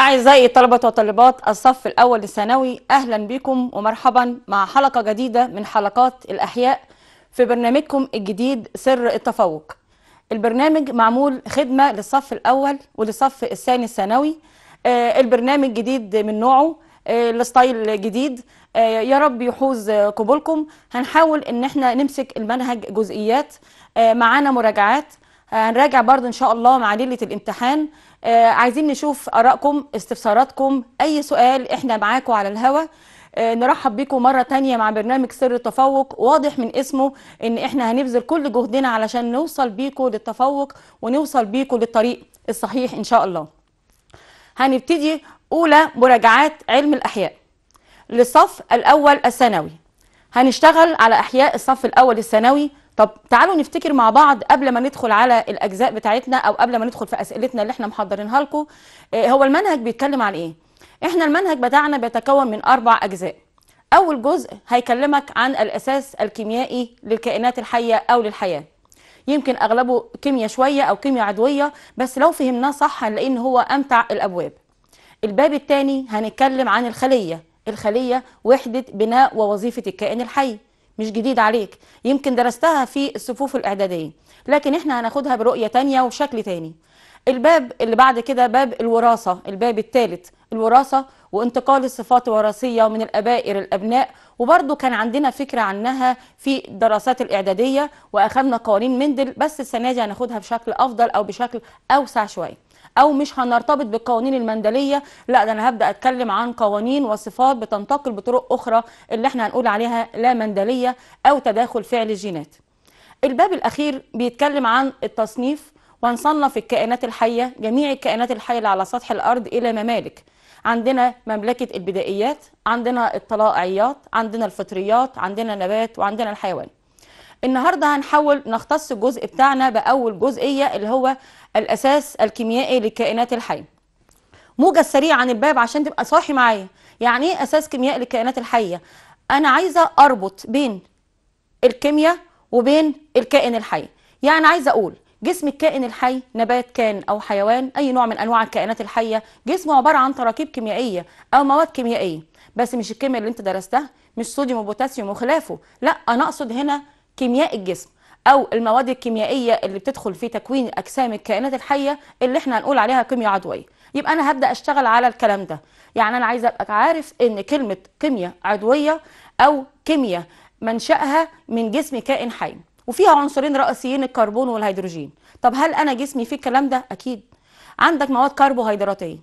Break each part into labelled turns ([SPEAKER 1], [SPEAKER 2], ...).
[SPEAKER 1] أعزائي طلبة وطالبات الصف الأول الثانوي أهلا بكم ومرحبا مع حلقة جديدة من حلقات الأحياء في برنامجكم الجديد سر التفوق البرنامج معمول خدمة للصف الأول وللصف الثاني الثانوي آه، البرنامج جديد من نوعه الستايل آه، جديد آه، يا رب يحوز قبولكم هنحاول ان احنا نمسك المنهج جزئيات معانا مراجعات هنراجع برضو ان شاء الله مع ليله الامتحان آه عايزين نشوف ارائكم استفساراتكم اي سؤال احنا معاكم على الهوا آه نرحب بيكم مرة تانية مع برنامج سر التفوق واضح من اسمه ان احنا هنبذل كل جهدنا علشان نوصل بيكم للتفوق ونوصل بيكم للطريق الصحيح ان شاء الله هنبتدي اولى مراجعات علم الاحياء للصف الاول الثانوي هنشتغل على احياء الصف الاول الثانوي طب تعالوا نفتكر مع بعض قبل ما ندخل على الاجزاء بتاعتنا او قبل ما ندخل في اسئلتنا اللي احنا محضرينها لكم إيه، هو المنهج بيتكلم عن ايه احنا المنهج بتاعنا بيتكون من اربع اجزاء اول جزء هيكلمك عن الاساس الكيميائي للكائنات الحيه او للحياه يمكن اغلبه كيمياء شويه او كيمياء عضويه بس لو فهمناه صح هنلاقي ان هو امتع الابواب الباب الثاني هنتكلم عن الخليه الخليه وحده بناء ووظيفه الكائن الحي مش جديد عليك يمكن درستها في الصفوف الإعدادية لكن إحنا هناخدها برؤية تانية وشكل تاني الباب اللي بعد كده باب الوراثة الباب الثالث الوراثة وانتقال الصفات الوراثية من الآباء إلى الأبناء وبرده كان عندنا فكرة عنها في الدراسات الإعدادية وأخذنا قوانين مندل بس السنة دي هناخدها بشكل أفضل أو بشكل أوسع شوية او مش هنرتبط بالقوانين المندليه لا ده انا هبدا اتكلم عن قوانين وصفات بتنتقل بطرق اخرى اللي احنا هنقول عليها لا مندليه او تداخل فعل الجينات الباب الاخير بيتكلم عن التصنيف ونصنف الكائنات الحيه جميع الكائنات الحيه اللي على سطح الارض الى ممالك عندنا مملكه البدائيات عندنا الطلائعيات عندنا الفطريات عندنا النبات وعندنا الحيوان النهارده هنحاول نختص الجزء بتاعنا باول جزئيه اللي هو الاساس الكيميائي للكائنات الحيه موجز سريع عن الباب عشان تبقى صاحي معايا يعني ايه اساس كيميائي للكائنات الحيه انا عايزه اربط بين الكيمياء وبين الكائن الحي يعني عايزه اقول جسم الكائن الحي نبات كان او حيوان اي نوع من انواع الكائنات الحيه جسمه عباره عن تراكيب كيميائيه او مواد كيميائيه بس مش الكيمياء اللي انت درستها مش صوديوم وبوتاسيوم وخلافه لا انا اقصد هنا كيمياء الجسم او المواد الكيميائيه اللي بتدخل في تكوين اجسام الكائنات الحيه اللي احنا هنقول عليها كيمياء عضويه يبقى انا هبدا اشتغل على الكلام ده يعني انا عايزه ابقى عارف ان كلمه كيمياء عضويه او كيمياء منشاها من جسم كائن حي وفيها عنصرين رئيسيين الكربون والهيدروجين طب هل انا جسمي فيه الكلام ده اكيد عندك مواد كربوهيدراتيه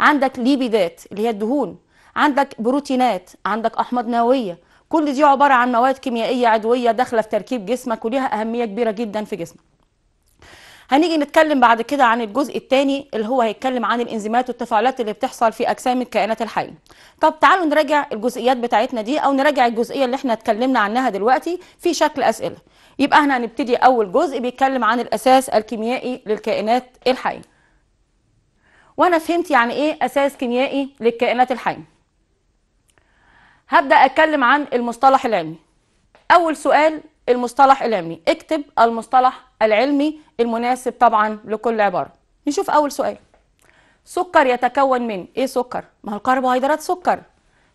[SPEAKER 1] عندك ليبيدات اللي هي الدهون عندك بروتينات عندك احماض نوويه كل دي عبارة عن مواد كيميائية عدوية داخلة في تركيب جسمك وليها أهمية كبيرة جدا في جسمك هنيجي نتكلم بعد كده عن الجزء الثاني اللي هو هيتكلم عن الانزيمات والتفاعلات اللي بتحصل في اجسام الكائنات الحيه طب تعالوا نراجع الجزئيات بتاعتنا دي او نراجع الجزئيه اللي احنا اتكلمنا عنها دلوقتي في شكل اسئله يبقى احنا هنبتدي اول جزء بيتكلم عن الاساس الكيميائي للكائنات الحيه وانا فهمت يعني ايه اساس كيميائي للكائنات الحيه هبدأ أتكلم عن المصطلح العلمي أول سؤال المصطلح العلمي اكتب المصطلح العلمي المناسب طبعا لكل عبارة نشوف أول سؤال سكر يتكون من إيه سكر؟ ما هو الكربوهيدرات سكر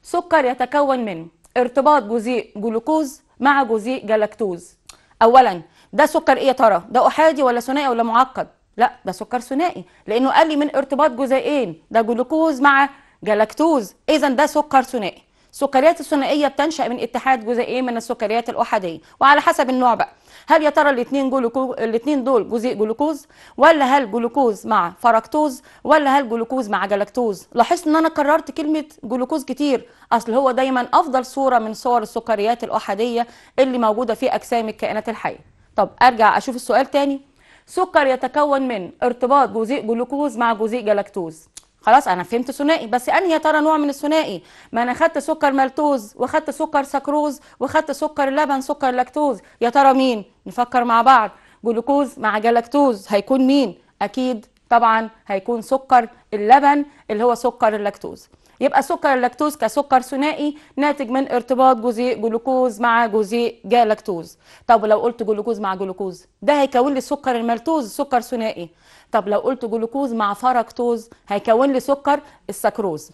[SPEAKER 1] سكر يتكون من ارتباط جزيء جلوكوز مع جزيء جلاكتوز أولا ده سكر إيه يا ترى؟ ده أحادي ولا ثنائي ولا معقد؟ لا ده سكر ثنائي لأنه قال لي من ارتباط جزيئين ده جلوكوز مع جلاكتوز إذا ده سكر ثنائي السكريات الثنائيه بتنشا من اتحاد جزيئين من السكريات الاحاديه وعلى حسب النوع بقى هل يا ترى الاثنين جلوكو... الاثنين دول جزيء جلوكوز ولا هل جلوكوز مع فركتوز ولا هل جلوكوز مع جلاكتوز لاحظت ان انا كررت كلمه جلوكوز كتير اصل هو دايما افضل صوره من صور السكريات الاحاديه اللي موجوده في اجسام الكائنات الحيه طب ارجع اشوف السؤال تاني سكر يتكون من ارتباط جزيء جلوكوز مع جزيء جلاكتوز خلاص انا فهمت ثنائي بس انهي يا ترى نوع من الثنائي ما انا خدت سكر مالتوز وخدت سكر سكروز وخدت سكر لبن سكر لاكتوز يا ترى مين نفكر مع بعض جلوكوز مع جلاكتوز هيكون مين اكيد طبعا هيكون سكر اللبن اللي هو سكر اللاكتوز يبقى سكر اللاكتوز كسكر ثنائي ناتج من ارتباط جزيء جلوكوز مع جزيء جالاكتوز طب لو قلت جلوكوز مع جلوكوز ده هيكون لي سكر المالتوز سكر ثنائي طب لو قلت جلوكوز مع فركتوز هيكون لي سكر السكروز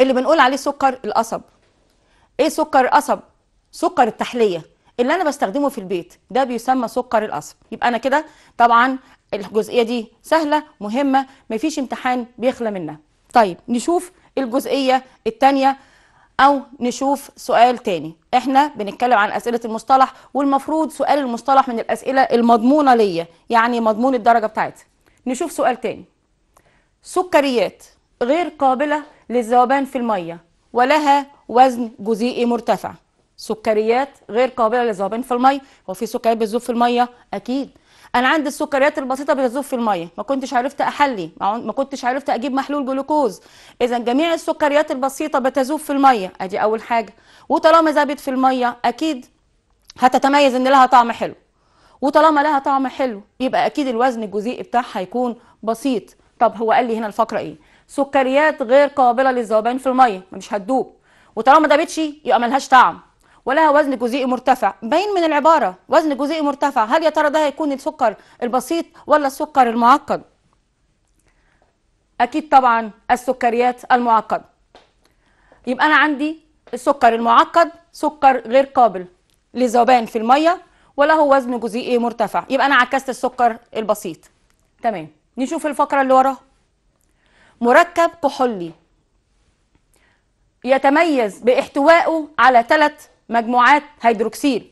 [SPEAKER 1] اللي بنقول عليه سكر القصب ايه سكر القصب سكر التحليه اللي انا بستخدمه في البيت ده بيسمى سكر القصب يبقى انا كده طبعا الجزئيه دي سهله مهمه مفيش امتحان بيخلى منها طيب نشوف الجزئية الثانية أو نشوف سؤال تاني احنا بنتكلم عن أسئلة المصطلح والمفروض سؤال المصطلح من الأسئلة المضمونة ليا يعني مضمون الدرجة بتاعتها نشوف سؤال تاني سكريات غير قابلة للذوبان في المية ولها وزن جزيئي مرتفع سكريات غير قابلة للذوبان في المية وفي سكريات بتذوب في المية أكيد انا عندي السكريات البسيطه بتذوب في الميه ما كنتش عرفت احلي ما كنتش عرفت اجيب محلول جلوكوز اذا جميع السكريات البسيطه بتذوب في الميه ادي اول حاجه وطالما ذابت في الميه اكيد هتتميز ان لها طعم حلو وطالما لها طعم حلو يبقى اكيد الوزن الجزيئي بتاعها هيكون بسيط طب هو قال لي هنا الفقره ايه سكريات غير قابله للذوبان في الميه مش هتدوب وطالما دابتش يبقى ملهاش طعم ولها وزن جزيئي مرتفع باين من العبارة وزن جزيئي مرتفع هل يا ترى ده هيكون السكر البسيط ولا السكر المعقد أكيد طبعا السكريات المعقدة يبقى أنا عندي السكر المعقد سكر غير قابل لذوبان في المية وله وزن جزيئي مرتفع يبقى أنا عكست السكر البسيط تمام نشوف الفقرة اللي وراها مركب كحولي يتميز باحتوائه على ثلاث مجموعات هيدروكسيل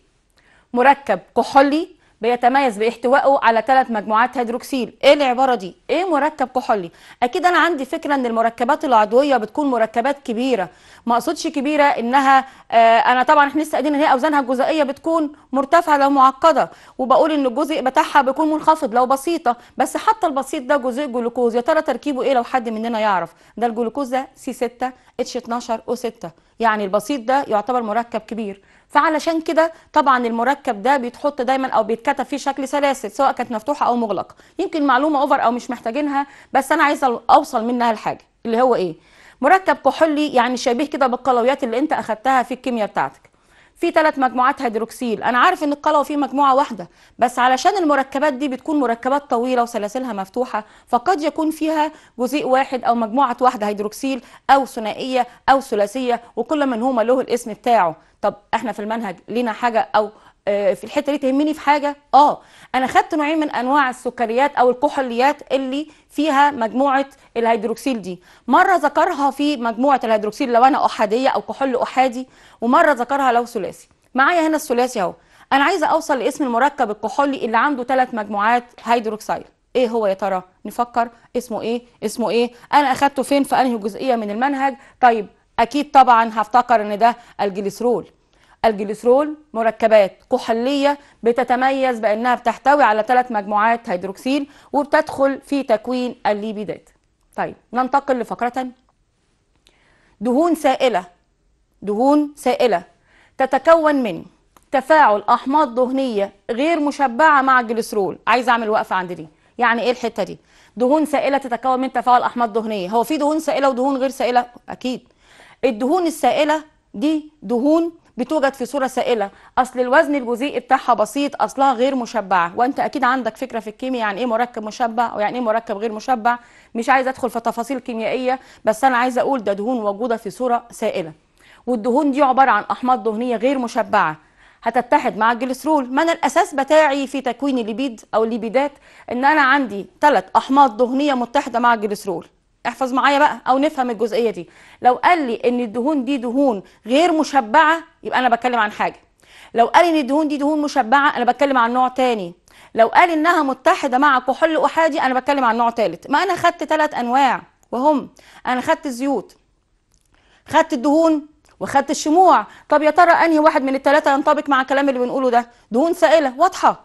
[SPEAKER 1] مركب كحولي بيتميز باحتوائه على ثلاث مجموعات هيدروكسيل ايه العباره دي ايه مركب كحولي اكيد انا عندي فكره ان المركبات العضويه بتكون مركبات كبيره ما اقصدش كبيره انها آه انا طبعا احنا لسه قايلين ان هي اوزانها الجزيئيه بتكون مرتفعه لو معقده وبقول ان الجزء بتاعها بيكون منخفض لو بسيطه بس حتى البسيط ده جزيء جلوكوز يا ترى تركيبه ايه لو حد مننا يعرف ده الجلوكوز ده سي 6 اتش 12 او 6 يعني البسيط ده يعتبر مركب كبير فعلشان كده طبعا المركب ده بيتحط دايما او بيتكتب فيه شكل سلاسل سواء كانت مفتوحه او مغلقه يمكن معلومه اوفر او مش محتاجينها بس انا عايزه اوصل منها الحاجه اللي هو ايه مركب كحولي يعني شبيه كده بالقلويات اللي انت اخدتها في الكيمياء بتاعتك في ثلاث مجموعات هيدروكسيل انا عارف ان القلوه فيه مجموعه واحده بس علشان المركبات دي بتكون مركبات طويله وسلاسلها مفتوحه فقد يكون فيها جزيء واحد او مجموعه واحده هيدروكسيل او ثنائيه او ثلاثيه وكل منهما له الاسم بتاعه طب احنا في المنهج لينا حاجه او آه، في الحته دي تهمني في حاجه اه انا خدت نوعين من انواع السكريات او الكحوليات اللي فيها مجموعه الهيدروكسيل دي مره ذكرها في مجموعه الهيدروكسيل لو انا احاديه او كحول احادي ومره ذكرها لو ثلاثي معايا هنا الثلاثي اهو انا عايزه اوصل لاسم المركب الكحولي اللي عنده ثلاث مجموعات هيدروكسيل ايه هو يا ترى نفكر اسمه ايه اسمه ايه انا اخدته فين في انهي جزئيه من المنهج طيب اكيد طبعا هفتكر ان ده الجليسرول الجليسرول مركبات كحولية بتتميز بأنها بتحتوي على ثلاث مجموعات هيدروكسيل وبتدخل في تكوين الليبيدات طيب ننتقل لفقرة ثانيه. دهون سائلة دهون سائلة تتكون من تفاعل أحماض دهنية غير مشبعة مع الجليسرول عايز أعمل وقفة عند دي يعني إيه الحتة دي دهون سائلة تتكون من تفاعل أحماض دهنية هو في دهون سائلة ودهون غير سائلة أكيد الدهون السائلة دي دهون بتوجد في صوره سائله اصل الوزن الجزيئي بتاعها بسيط اصلها غير مشبعه وانت اكيد عندك فكره في الكيمياء يعني ايه مركب مشبع ويعني ايه مركب غير مشبع مش عايزه ادخل في تفاصيل كيميائيه بس انا عايزه اقول ده دهون موجوده في صوره سائله والدهون دي عباره عن احماض دهنيه غير مشبعه هتتحد مع الجليسرول ما انا الاساس بتاعي في تكوين الليبيد او الليبيدات ان انا عندي ثلاث احماض دهنيه متحده مع الجليسرول احفظ معايا بقى او نفهم الجزئيه دي لو قال لي ان الدهون دي دهون غير مشبعه يبقى انا بتكلم عن حاجه لو قال ان الدهون دي دهون مشبعه انا بتكلم عن نوع تاني لو قال انها متحده مع كحول احادي انا بتكلم عن نوع ثالث ما انا خدت ثلاث انواع وهم انا خدت الزيوت خدت الدهون وخدت الشموع طب يا ترى انهي واحد من الثلاثه ينطبق مع الكلام اللي بنقوله ده دهون سائله واضحه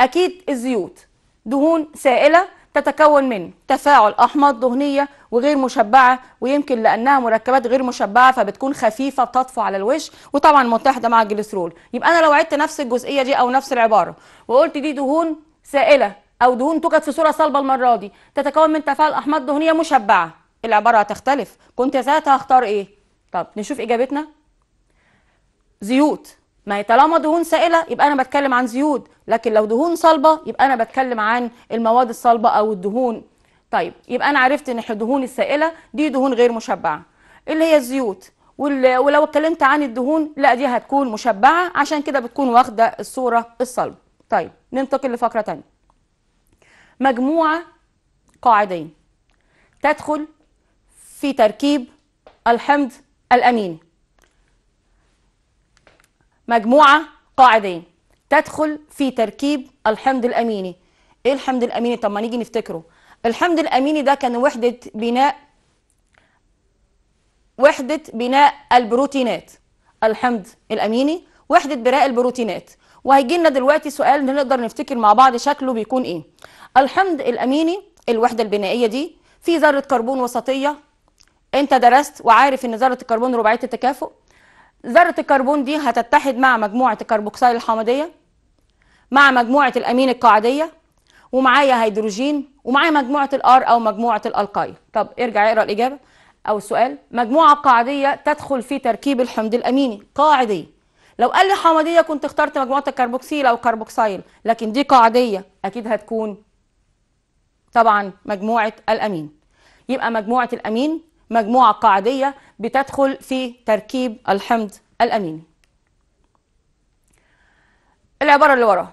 [SPEAKER 1] اكيد الزيوت دهون سائله تتكون من تفاعل أحماض دهنية وغير مشبعة ويمكن لأنها مركبات غير مشبعة فبتكون خفيفة بتطفو على الوش وطبعا متحدة مع الجليسرول يبقى أنا لو عدت نفس الجزئية دي أو نفس العبارة وقلت دي دهون سائلة أو دهون توجد في صورة صلبة المرة دي تتكون من تفاعل أحماض دهنية مشبعة العبارة هتختلف كنت ساعتها هختار إيه؟ طب نشوف إجابتنا زيوت ما هي طالما دهون سائله يبقى انا بتكلم عن زيوت لكن لو دهون صلبه يبقى انا بتكلم عن المواد الصلبه او الدهون طيب يبقى انا عرفت ان الدهون السائله دي دهون غير مشبعه اللي هي الزيوت ولو اتكلمت عن الدهون لا دي هتكون مشبعه عشان كده بتكون واخده الصوره الصلبه طيب ننتقل لفقره ثانيه مجموعه قاعدين تدخل في تركيب الحمض الاميني مجموعة قاعدين تدخل في تركيب الحمض الأميني إيه الحمض الأميني؟ طب ما نيجي نفتكره الحمض الأميني ده كان وحدة بناء وحدة بناء البروتينات الحمض الأميني وحدة بناء البروتينات وهيجي لنا دلوقتي سؤال نقدر نفتكر مع بعض شكله بيكون إيه الحمض الأميني الوحدة البنائية دي في ذرة كربون وسطية انت درست وعارف ان ذرة الكربون رباعية التكافؤ ذرة الكربون دي هتتحد مع مجموعة الكربوكسيل الحمضية مع مجموعة الأمين القاعدية ومعايا هيدروجين ومعايا مجموعة الآر أو مجموعة الألقايل طب ارجع اقرأ الإجابة أو السؤال مجموعة قاعدية تدخل في تركيب الحمض الأميني قاعدية لو قال لي حمضية كنت اخترت مجموعة الكربوكسيل أو كربوكسيل لكن دي قاعدية أكيد هتكون طبعا مجموعة الأمين يبقى مجموعة الأمين مجموعة قاعدية بتدخل في تركيب الحمض الأميني العبارة اللي وراه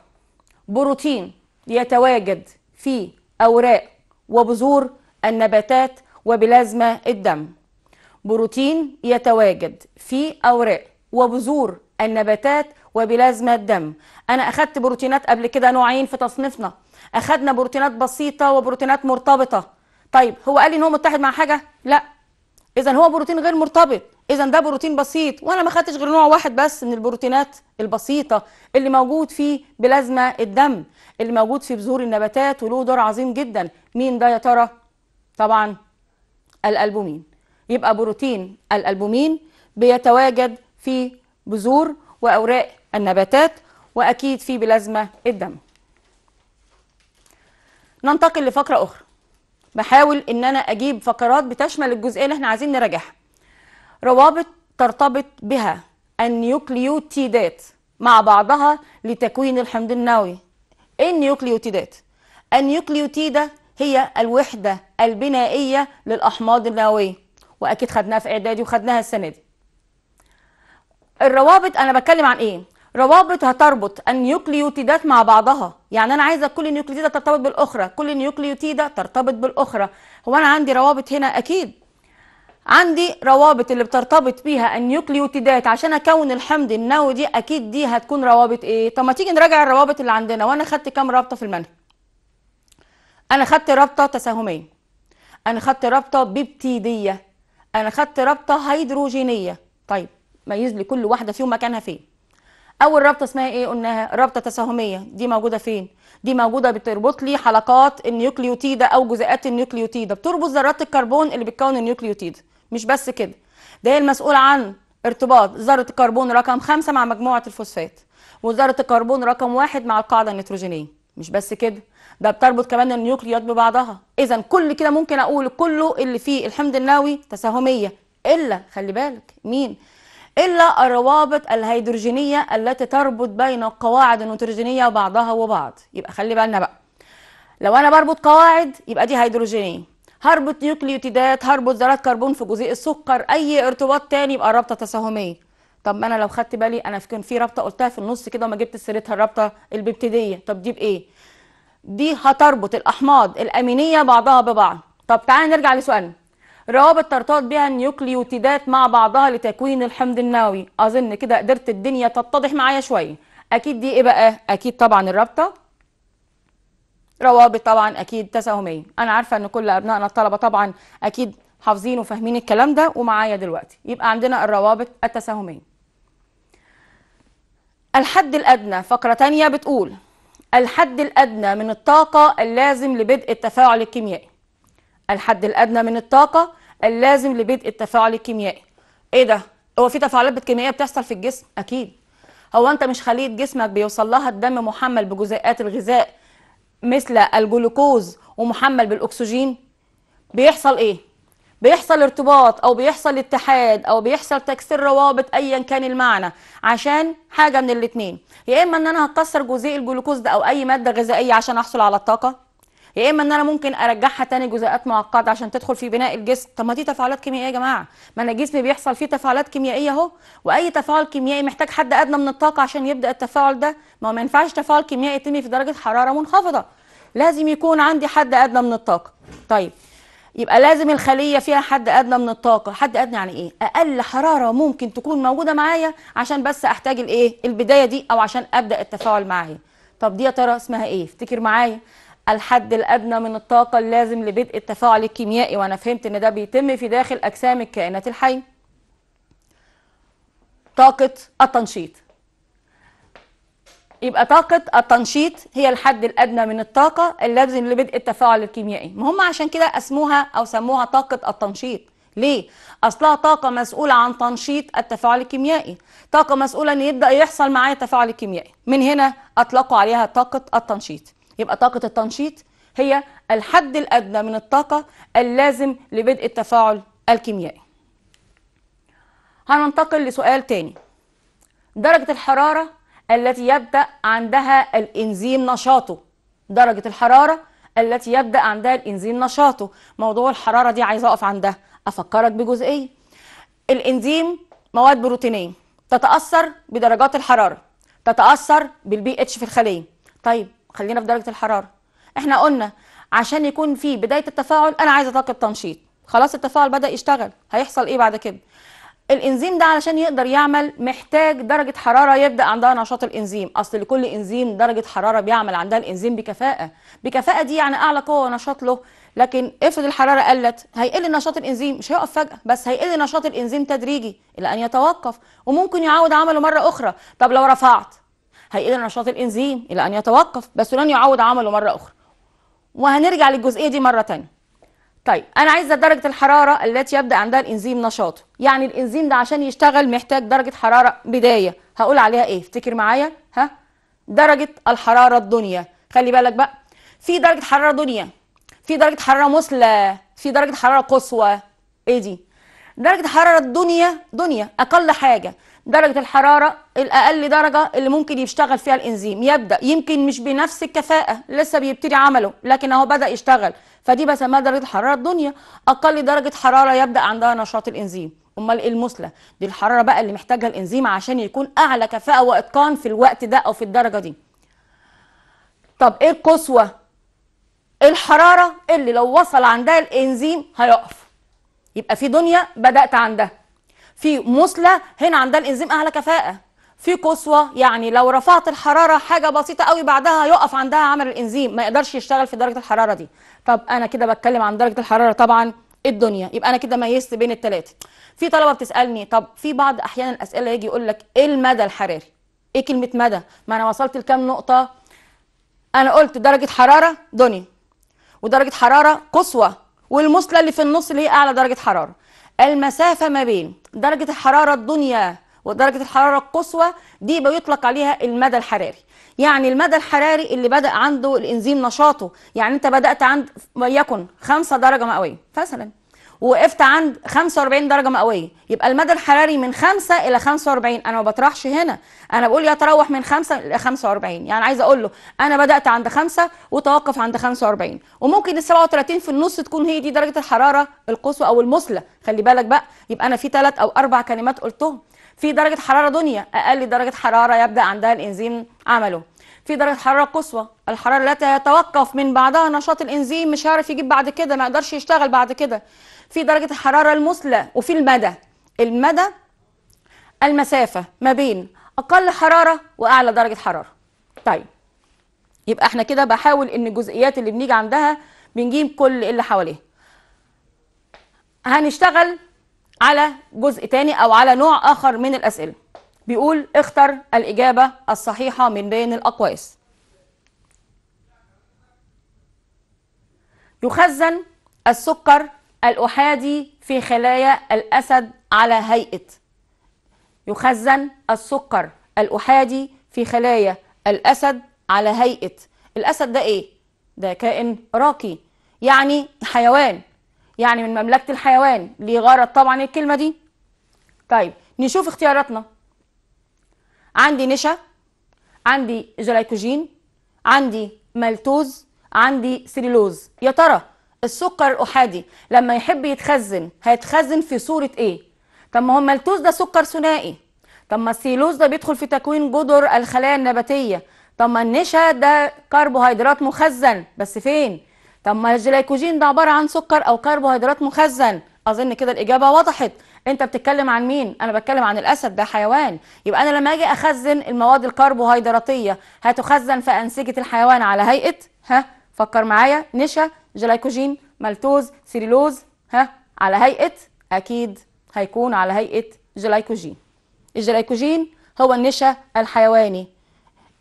[SPEAKER 1] بروتين يتواجد في أوراق وبذور النباتات وبلازما الدم بروتين يتواجد في أوراق وبذور النباتات وبلازما الدم أنا أخدت بروتينات قبل كده نوعين في تصنيفنا أخدنا بروتينات بسيطة وبروتينات مرتبطة طيب هو قال لي إن هو متحد مع حاجة؟ لا اذا هو بروتين غير مرتبط اذا ده بروتين بسيط وانا ما خدتش غير نوع واحد بس من البروتينات البسيطه اللي موجود في بلازما الدم اللي موجود في بذور النباتات وله دور عظيم جدا مين ده يا ترى طبعا الالبومين يبقى بروتين الالبومين بيتواجد في بذور واوراق النباتات واكيد في بلازما الدم ننتقل لفقره اخرى بحاول ان انا اجيب فقرات بتشمل الجزئيه اللي احنا عايزين نراجعها روابط ترتبط بها النيوكليوتيدات مع بعضها لتكوين الحمض النووي ايه النيوكليوتيدات النيوكليوتيدة هي الوحدة البنائية للأحماض النووية وأكيد خدناها في إعدادي وخدناها السنة دي الروابط أنا بتكلم عن إيه؟ روابط هتربط النيوكليوتيدات مع بعضها يعني انا عايزه كل نيوكليوتيده ترتبط بالاخرى كل نيوكليوتيده ترتبط بالاخرى هو انا عندي روابط هنا اكيد عندي روابط اللي بترتبط بيها النيوكليوتيدات عشان اكون الحمض النووي دي اكيد دي هتكون روابط ايه طب ما تيجي نراجع الروابط اللي عندنا وانا خدت كام رابطه في المنهج انا خدت رابطه تساهميه انا خدت رابطه ببتيديه انا خدت رابطه هيدروجينيه طيب ميز لي كل واحده فيهم مكانها فين اول رابطه اسمها ايه قلناها رابطه تساهميه دي موجوده فين دي موجوده بتربط لي حلقات النيوكليوتيده او جزيئات النيوكليوتيده بتربط ذرات الكربون اللي بتكون النيوكليوتيد مش بس كده ده هي المسؤول عن ارتباط ذره الكربون رقم خمسة مع مجموعه الفوسفات وذره الكربون رقم واحد مع القاعده النيتروجينيه مش بس كده ده بتربط كمان النيوكليوت ببعضها اذا كل كده ممكن اقول كله اللي فيه الحمض النووي تساهميه الا خلي بالك مين إلا الروابط الهيدروجينية التي تربط بين القواعد النيتروجينية بعضها وبعض يبقى خلي بالنا بقى لو أنا بربط قواعد يبقى دي هيدروجينية هربط نيوكليوتيدات هربط ذرات كربون في جزيء السكر أي ارتباط تاني يبقى رابطة تساهمية طب ما أنا لو خدت بالي أنا كان في رابطة قلتها في النص كده وما جبت سيرتها الرابطة الببتديه طب دي بإيه؟ دي هتربط الأحماض الأمينية بعضها ببعض طب تعالى نرجع لسؤالنا روابط ترتبط بها النيوكليوتيدات مع بعضها لتكوين الحمض النووي اظن كده قدرت الدنيا تتضح معايا شويه اكيد دي ايه بقى اكيد طبعا الرابطه روابط طبعا اكيد تساهميه انا عارفه ان كل ابنائنا الطلبه طبعا اكيد حافظين وفاهمين الكلام ده ومعايا دلوقتي يبقى عندنا الروابط التساهميه الحد الادنى فقره تانية بتقول الحد الادنى من الطاقه اللازم لبدء التفاعل الكيميائي الحد الادنى من الطاقه اللازم لبدء التفاعل الكيميائي ايه ده هو في تفاعلات كيميائيه بتحصل في الجسم اكيد هو انت مش خليه جسمك بيوصل لها الدم محمل بجزيئات الغذاء مثل الجلوكوز ومحمل بالاكسجين بيحصل ايه بيحصل ارتباط او بيحصل اتحاد او بيحصل تكسير روابط ايا كان المعنى عشان حاجه من الاثنين يا اما ان انا هكسر جزيء الجلوكوز ده او اي ماده غذائيه عشان احصل على الطاقه يا اما ان انا ممكن ارجعها تاني جزيئات معقده عشان تدخل في بناء الجسم طب ما دي تفاعلات كيميائيه يا جماعه ما انا جسمي بيحصل فيه تفاعلات كيميائيه اهو واي تفاعل كيميائي محتاج حد ادنى من الطاقه عشان يبدا التفاعل ده ما هو ما ينفعش تفاعل كيميائي يتم في درجه حراره منخفضه لازم يكون عندي حد ادنى من الطاقه طيب يبقى لازم الخليه فيها حد ادنى من الطاقه حد ادنى يعني ايه اقل حراره ممكن تكون موجوده معايا عشان بس احتاج الايه البدايه دي او عشان ابدا التفاعل معايا طب دي يا ترى اسمها ايه افتكر معايا الحد الأدنى من الطاقة اللازم لبدء التفاعل الكيميائي وأنا فهمت إن ده بيتم في داخل أجسام الكائنات الحية طاقة التنشيط يبقى طاقة التنشيط هي الحد الأدنى من الطاقة اللازم لبدء التفاعل الكيميائي ما هم عشان كده اسموها أو سموها طاقة التنشيط ليه؟ أصلها طاقة مسؤولة عن تنشيط التفاعل الكيميائي طاقة مسؤولة أن يبدأ يحصل معايا تفاعل كيميائي من هنا أطلقوا عليها طاقة التنشيط يبقى طاقة التنشيط هي الحد الأدنى من الطاقة اللازم لبدء التفاعل الكيميائي هننتقل لسؤال تاني درجة الحرارة التي يبدأ عندها الإنزيم نشاطه درجة الحرارة التي يبدأ عندها الإنزيم نشاطه موضوع الحرارة دي عايزة أقف عندها أفكرك بجزئية الإنزيم مواد بروتينية تتأثر بدرجات الحرارة تتأثر بالبي اتش في الخلية طيب خلينا في درجه الحراره احنا قلنا عشان يكون في بدايه التفاعل انا عايزه طاقه تنشيط خلاص التفاعل بدا يشتغل هيحصل ايه بعد كده الانزيم ده علشان يقدر يعمل محتاج درجه حراره يبدا عندها نشاط الانزيم اصل لكل انزيم درجه حراره بيعمل عندها الانزيم بكفاءه بكفاءه دي يعني اعلى قوه ونشاط له لكن افرض الحراره قلت هيقل نشاط الانزيم مش هيقف فجاه بس هيقل نشاط الانزيم تدريجي الى ان يتوقف وممكن يعود عمله مره اخرى طب لو رفعت هيقل نشاط الانزيم الى ان يتوقف بس لن يعود عمله مره اخرى وهنرجع للجزئيه دي مره ثانيه طيب انا عايزه درجه الحراره التي يبدا عندها الانزيم نشاطه يعني الانزيم ده عشان يشتغل محتاج درجه حراره بدايه هقول عليها ايه افتكر معايا ها درجه الحراره الدنيا خلي بالك بقى في درجه حراره دنيا في درجه حراره مثلى في درجه حراره قصوى ايه دي درجه حراره الدنيا دنيا اقل حاجه درجه الحراره الاقل درجه اللي ممكن يشتغل فيها الانزيم يبدا يمكن مش بنفس الكفاءه لسه بيبتدي عمله لكن اهو بدا يشتغل فدي بسميها درجه حراره الدنيا اقل درجه حراره يبدا عندها نشاط الانزيم امال ايه المثلى دي الحراره بقى اللي محتاجها الانزيم عشان يكون اعلى كفاءه واتقان في الوقت ده او في الدرجه دي طب ايه القصوى الحراره اللي لو وصل عندها الانزيم هيقف يبقى في دنيا بدات عندها في مثلى هنا عندها الانزيم اعلى كفاءه في قصوى يعني لو رفعت الحراره حاجه بسيطه قوي بعدها يقف عندها عمل الانزيم ما يقدرش يشتغل في درجه الحراره دي طب انا كده بتكلم عن درجه الحراره طبعا إيه الدنيا يبقى انا كده ميزت بين الثلاثه في طلبه بتسالني طب في بعض احيانا الاسئله يجي يقول لك ايه المدى الحراري ايه كلمه مدى ما انا وصلت لكام نقطه انا قلت درجه حراره دنيا ودرجه حراره قصوى والمثلى اللي في النص اللي هي اعلى درجه حراره المسافة ما بين درجة الحرارة الدنيا ودرجة الحرارة القصوى دي بيطلق عليها المدى الحراري يعني المدى الحراري اللي بدأ عنده الإنزيم نشاطه يعني أنت بدأت عند يكن 5 درجة مئوية مثلا وقفت عند 45 درجه مئويه يبقى المدى الحراري من 5 الى 45 انا ما بطرحش هنا انا بقول يتراوح من 5 الى 45 يعني عايز اقول له انا بدات عند 5 وتوقف عند 45 وممكن ال 37 في النص تكون هي دي درجه الحراره القصوى او المثلى خلي بالك بقى يبقى انا في ثلاث او اربع كلمات قلتهم في درجه حراره دنيا اقل درجه حراره يبدا عندها الانزيم عمله في درجه حراره قصوى الحراره التي يتوقف من بعدها نشاط الانزيم مش هيعرف يجيب بعد كده ما يقدرش يشتغل بعد كده في درجة الحرارة المثلى وفي المدى المدى المسافة ما بين أقل حرارة وأعلى درجة حرارة طيب يبقى احنا كده بحاول ان الجزئيات اللي بنيجي عندها بنجيب كل اللي حواليها هنشتغل على جزء تاني او على نوع اخر من الاسئله بيقول اختر الاجابه الصحيحه من بين الاقواس يخزن السكر الأحادي في خلايا الأسد على هيئة يخزن السكر الأحادي في خلايا الأسد على هيئة الأسد ده إيه؟ ده كائن راقي يعني حيوان يعني من مملكة الحيوان ليه غرض طبعا الكلمة دي طيب نشوف اختياراتنا عندي نشا عندي جلايكوجين عندي مالتوز عندي سيلولوز يا ترى السكر الأحادي لما يحب يتخزن هيتخزن في صورة إيه؟ طب ما هو الملتوز ده سكر ثنائي طب ما السيلوز ده بيدخل في تكوين جدر الخلايا النباتية طب ما النشا ده كربوهيدرات مخزن بس فين؟ طب ما الجلايكوجين ده عبارة عن سكر أو كربوهيدرات مخزن أظن كده الإجابة وضحت انت بتتكلم عن مين انا بتكلم عن الاسد ده حيوان يبقى انا لما اجي اخزن المواد الكربوهيدراتيه هتخزن في انسجه الحيوان على هيئه ها فكر معايا نشا جلايكوجين مالتوز سيريلوز ها على هيئه اكيد هيكون على هيئه جلايكوجين الجلايكوجين هو النشا الحيواني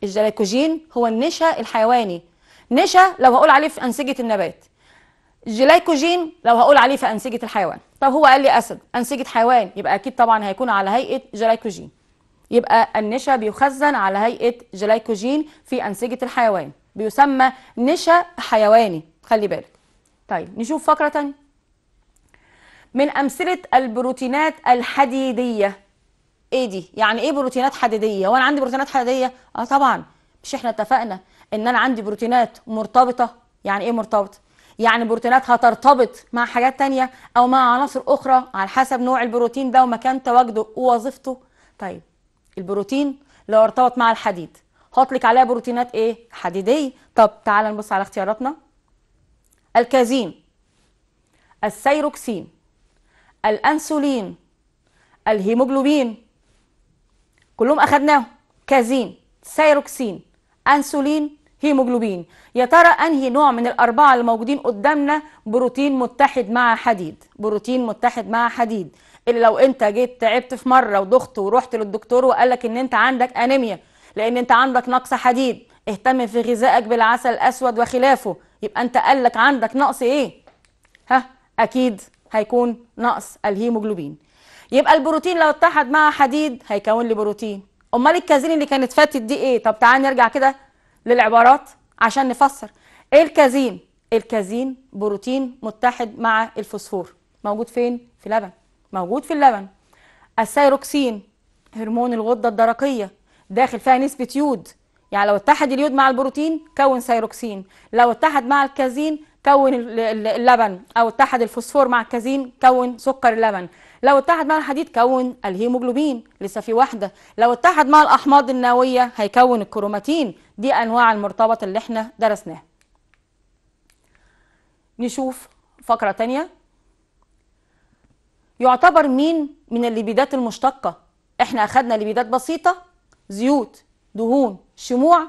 [SPEAKER 1] الجلايكوجين هو النشا الحيواني نشا لو هقول عليه في انسجه النبات جلايكوجين لو هقول عليه في انسجه الحيوان طب هو قال لي اسد انسجه حيوان يبقى اكيد طبعا هيكون على هيئه جلايكوجين يبقى النشا بيخزن على هيئه جلايكوجين في انسجه الحيوان بيسمى نشا حيواني خلي بالك طيب نشوف فقرة تانية من أمثلة البروتينات الحديدية ايه دي يعني ايه بروتينات حديدية وانا عندي بروتينات حديدية اه طبعا مش احنا اتفقنا ان انا عندي بروتينات مرتبطة يعني ايه مرتبطة يعني بروتينات هترتبط مع حاجات تانية او مع عناصر اخرى على حسب نوع البروتين ده ومكان تواجده ووظيفته طيب البروتين لو ارتبط مع الحديد هطلق عليها بروتينات ايه حديدية طب تعال نبص على اختياراتنا الكازين السيروكسين الأنسولين الهيموجلوبين كلهم اخذناهم كازين سيروكسين أنسولين هيموجلوبين يا ترى أنهي نوع من الأربعة اللي موجودين قدامنا بروتين متحد مع حديد بروتين متحد مع حديد اللي لو أنت جيت تعبت في مرة وضغط ورحت للدكتور وقال لك إن أنت عندك أنيميا لأن أنت عندك نقص حديد اهتم في غذائك بالعسل الأسود وخلافه يبقى أنت قالك عندك نقص إيه؟ ها أكيد هيكون نقص الهيموجلوبين يبقى البروتين لو اتحد مع حديد هيكون لي بروتين امال الكازين اللي كانت فاتت دي ايه طب تعال نرجع كده للعبارات عشان نفسر ايه الكازين الكازين بروتين متحد مع الفوسفور موجود فين في اللبن موجود في اللبن السيروكسين هرمون الغده الدرقيه داخل فيها نسبه يود يعني لو اتحد اليود مع البروتين كون سيروكسين لو اتحد مع الكازين كون اللبن او اتحد الفوسفور مع الكازين كون سكر اللبن لو اتحد مع الحديد كون الهيموجلوبين لسه في واحده لو اتحد مع الاحماض النوويه هيكون الكروماتين دي انواع المرتبط اللي احنا درسناها نشوف فقره تانية يعتبر مين من الليبيدات المشتقه احنا اخدنا ليبيدات بسيطه زيوت دهون شموع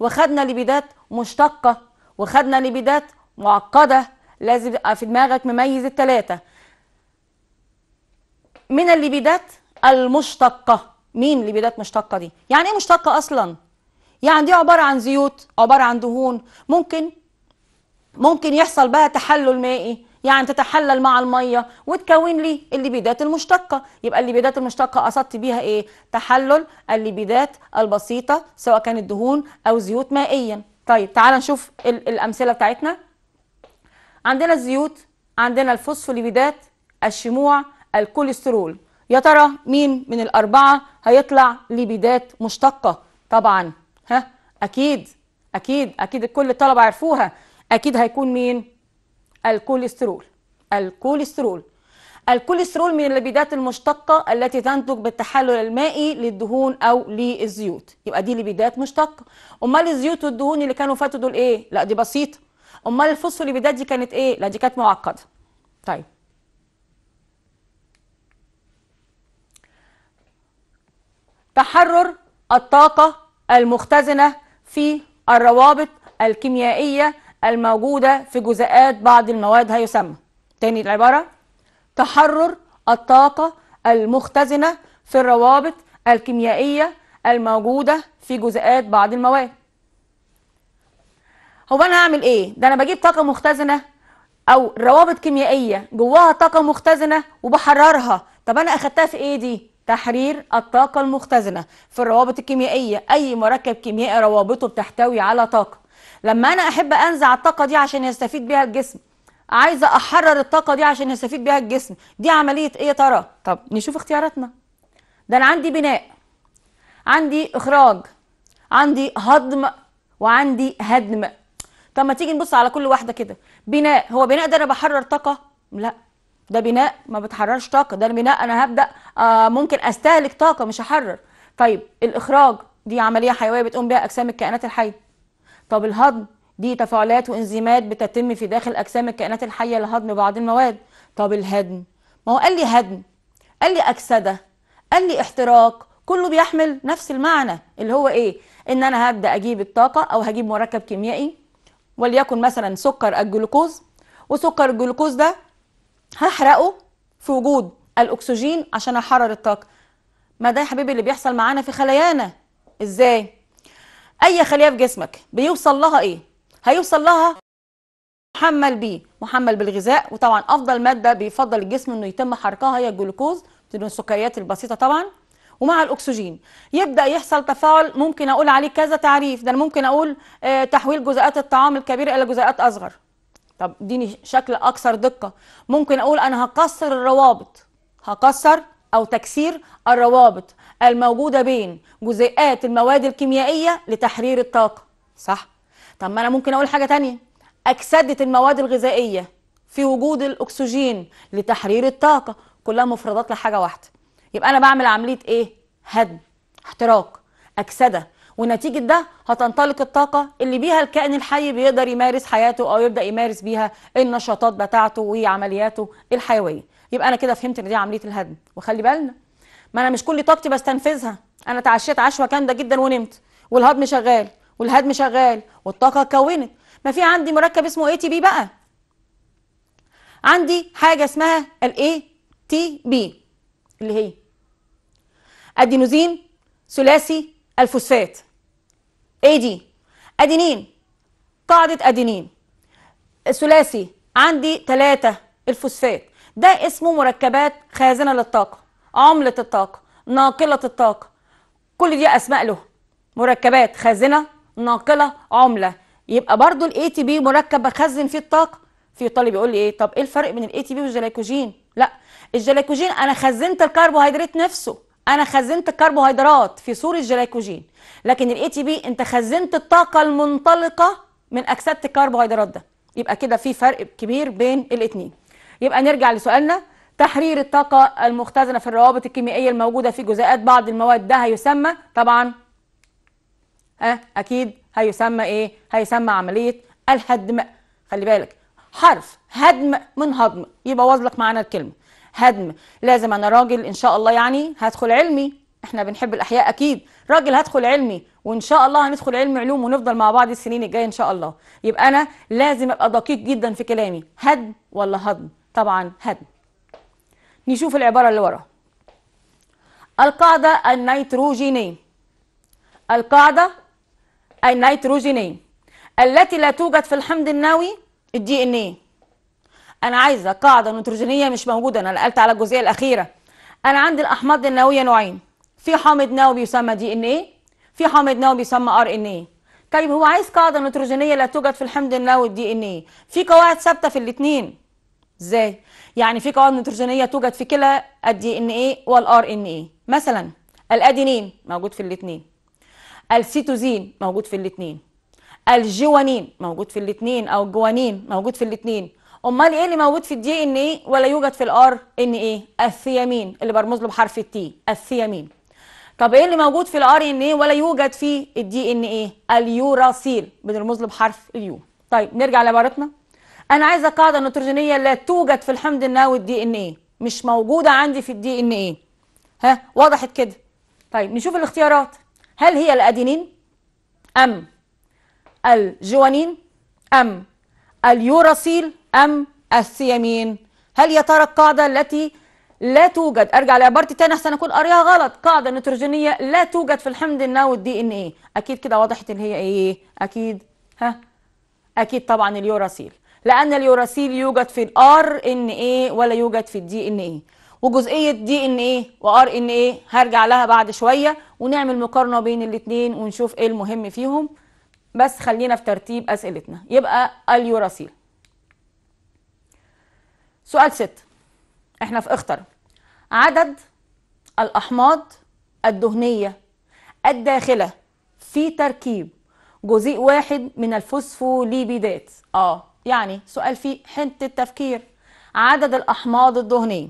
[SPEAKER 1] وخدنا لبيدات مشتقة وخدنا لبيدات معقدة لازم في دماغك مميز التلاتة من الليبيدات المشتقة مين ليبيدات مشتقة دي؟ يعني ايه مشتقة أصلا؟ يعني دي عبارة عن زيوت عبارة عن دهون ممكن ممكن يحصل بقى تحلل مائي يعني تتحلل مع الميه وتكون لي الليبيدات المشتقه يبقى الليبيدات المشتقه قصدت بيها ايه تحلل الليبيدات البسيطه سواء كانت دهون او زيوت مائيا طيب تعال نشوف الامثله بتاعتنا عندنا الزيوت عندنا الفوسفوليبيدات الشموع الكوليسترول يا ترى مين من الاربعه هيطلع ليبيدات مشتقه طبعا ها اكيد اكيد اكيد كل الطلبه عرفوها اكيد هيكون مين الكوليسترول الكوليسترول الكوليسترول من الليبيدات المشتقة التي تنتج بالتحلل المائي للدهون أو للزيوت يبقى دي ليبيدات مشتقة أمال الزيوت والدهون اللي كانوا فاتوا دول إيه؟ لا دي بسيطة أمال الفوسفوليبيدات دي كانت إيه؟ لا دي كانت معقدة طيب تحرر الطاقة المختزنة في الروابط الكيميائية الموجودة في جزيئات بعض المواد هيسمى تاني العبارة تحرر الطاقة المختزنة في الروابط الكيميائية الموجودة في جزيئات بعض المواد هو انا هعمل ايه ده انا بجيب طاقة مختزنة او روابط كيميائية جواها طاقة مختزنة وبحررها طب انا اخدتها في ايه دي تحرير الطاقة المختزنة في الروابط الكيميائية اي مركب كيميائي روابطه بتحتوي على طاقة لما انا احب انزع الطاقه دي عشان يستفيد بيها الجسم عايزه احرر الطاقه دي عشان يستفيد بيها الجسم دي عمليه ايه يا ترى طب نشوف اختياراتنا ده انا عندي بناء عندي اخراج عندي هضم وعندي هدم طب ما تيجي نبص على كل واحده كده بناء هو بناء ده انا بحرر طاقه لا ده بناء ما بتحررش طاقه ده بناء انا هبدا آه ممكن استهلك طاقه مش احرر طيب الاخراج دي عمليه حيويه بتقوم بها اجسام الكائنات الحيه طب الهضم دي تفاعلات وانزيمات بتتم في داخل اجسام الكائنات الحيه لهضم بعض المواد طب الهدم ما هو قال لي هدم قال لي اكسده قال لي احتراق كله بيحمل نفس المعنى اللي هو ايه ان انا هبدا اجيب الطاقه او هجيب مركب كيميائي وليكن مثلا سكر الجلوكوز وسكر الجلوكوز ده هحرقه في وجود الاكسجين عشان احرر الطاقه ما ده يا حبيبي اللي بيحصل معانا في خلايانا ازاي اي خليه في جسمك بيوصل لها ايه هيوصل لها محمل بيه محمل بالغذاء وطبعا افضل ماده بيفضل الجسم انه يتم حركها هي الجلوكوز من السكريات البسيطه طبعا ومع الاكسجين يبدا يحصل تفاعل ممكن اقول عليه كذا تعريف ده انا ممكن اقول آه، تحويل جزيئات الطعام الكبيره الى جزيئات اصغر طب اديني شكل اكثر دقه ممكن اقول انا هكسر الروابط هكسر او تكسير الروابط الموجودة بين جزيئات المواد الكيميائية لتحرير الطاقة صح؟ طب ما أنا ممكن أقول حاجة تانية أكسدة المواد الغذائية في وجود الأكسجين لتحرير الطاقة كلها مفردات لحاجة واحدة يبقى أنا بعمل عملية إيه؟ هدم احتراق أكسدة ونتيجة ده هتنطلق الطاقة اللي بيها الكائن الحي بيقدر يمارس حياته أو يبدأ يمارس بيها النشاطات بتاعته وعملياته الحيوية يبقى أنا كده فهمت إن دي عملية الهدم وخلي بالنا ما انا مش كل طاقتي بستنفذها انا اتعشيت عشوه كامده جدا ونمت والهضم شغال والهدم شغال والطاقه اتكونت ما في عندي مركب اسمه اي تي بي بقى عندي حاجه اسمها الاي تي بي اللي هي ادينوزين ثلاثي الفوسفات اي دي ادينين قاعده ادينين ثلاثي عندي ثلاثة الفوسفات ده اسمه مركبات خازنه للطاقه عملة الطاقة ناقلة الطاقة كل دي أسماء له مركبات خازنة ناقلة عملة يبقى برضو الاي تي بي مركب بخزن فيه الطاقة في طالب يقول لي ايه طب ايه الفرق بين الاي تي بي والجلايكوجين لا الجلايكوجين انا خزنت الكربوهيدرات نفسه انا خزنت الكربوهيدرات في صورة جلايكوجين لكن الاي تي بي انت خزنت الطاقة المنطلقة من اكسده الكربوهيدرات ده يبقى كده في فرق كبير بين الاثنين يبقى نرجع لسؤالنا تحرير الطاقة المختزنة في الروابط الكيميائية الموجودة في جزيئات بعض المواد ده هيسمى طبعا أه أكيد هيسمى إيه؟ هيسمى عملية الهدم خلي بالك حرف هدم من هضم يبوظ لك معنى الكلمة هدم لازم أنا راجل إن شاء الله يعني هدخل علمي إحنا بنحب الأحياء أكيد راجل هدخل علمي وان شاء الله هندخل علم علوم ونفضل مع بعض السنين الجايه ان شاء الله يبقى انا لازم ابقى دقيق جدا في كلامي هدم ولا هضم طبعا هدم نشوف العبارة اللي ورا القاعدة النيتروجينية القاعدة النيتروجينية التي لا توجد في الحمض النووي الدي ان ايه انا عايزه قاعده نيتروجينيه مش موجوده انا قلت على الجزئيه الاخيره انا عندي الاحماض النوويه نوعين في حامض نووي بيسمى دي ان ايه في حامض نووي بيسمى ار ان ايه طيب هو عايز قاعده نيتروجينيه لا توجد في الحمض النووي الدي ان ايه في قواعد ثابته في الاثنين ازاي يعني في قواعد نيتروجينيه توجد في كلا الدي ان اي والار ان اي مثلا الادينين موجود في الاثنين السيتوزين موجود في الاثنين الجوانين موجود في الاثنين او الجوانين موجود في الاثنين امال ايه اللي موجود في الدي ان اي ولا يوجد في الار ان اي الثيامين اللي برمز له بحرف التي الثيامين طب ايه اللي موجود في الار ان اي ولا يوجد في الدي ان ايه اليوراسيل بنرمز له بحرف اليو طيب نرجع لعبارتنا انا عايزه قاعده نيتروجينيه لا توجد في الحمض النووي الدي ان ايه مش موجوده عندي في الدي ان ايه ها وضحت كده طيب نشوف الاختيارات هل هي الادينين ام الجوانين ام اليوراسيل ام الثيامين هل يا ترى القاعده التي لا توجد ارجع لعبارتي تاني احسن اكون قاريها غلط قاعده نيتروجينيه لا توجد في الحمض النووي الدي ان ايه اكيد كده وضحت ان هي ايه اكيد ها اكيد طبعا اليوراسيل لأن اليوراسيل يوجد في الار ان اي ولا يوجد في الدي ان اي وجزئية دي ان اي وار ان اي هرجع لها بعد شوية ونعمل مقارنة بين الاتنين ونشوف ايه المهم فيهم بس خلينا في ترتيب أسئلتنا يبقى اليوراسيل سؤال 6 احنا في اختر عدد الأحماض الدهنية الداخلة في تركيب جزيء واحد من الفوسفوليبيدات اه يعني سؤال فيه حنت التفكير عدد الأحماض الدهنية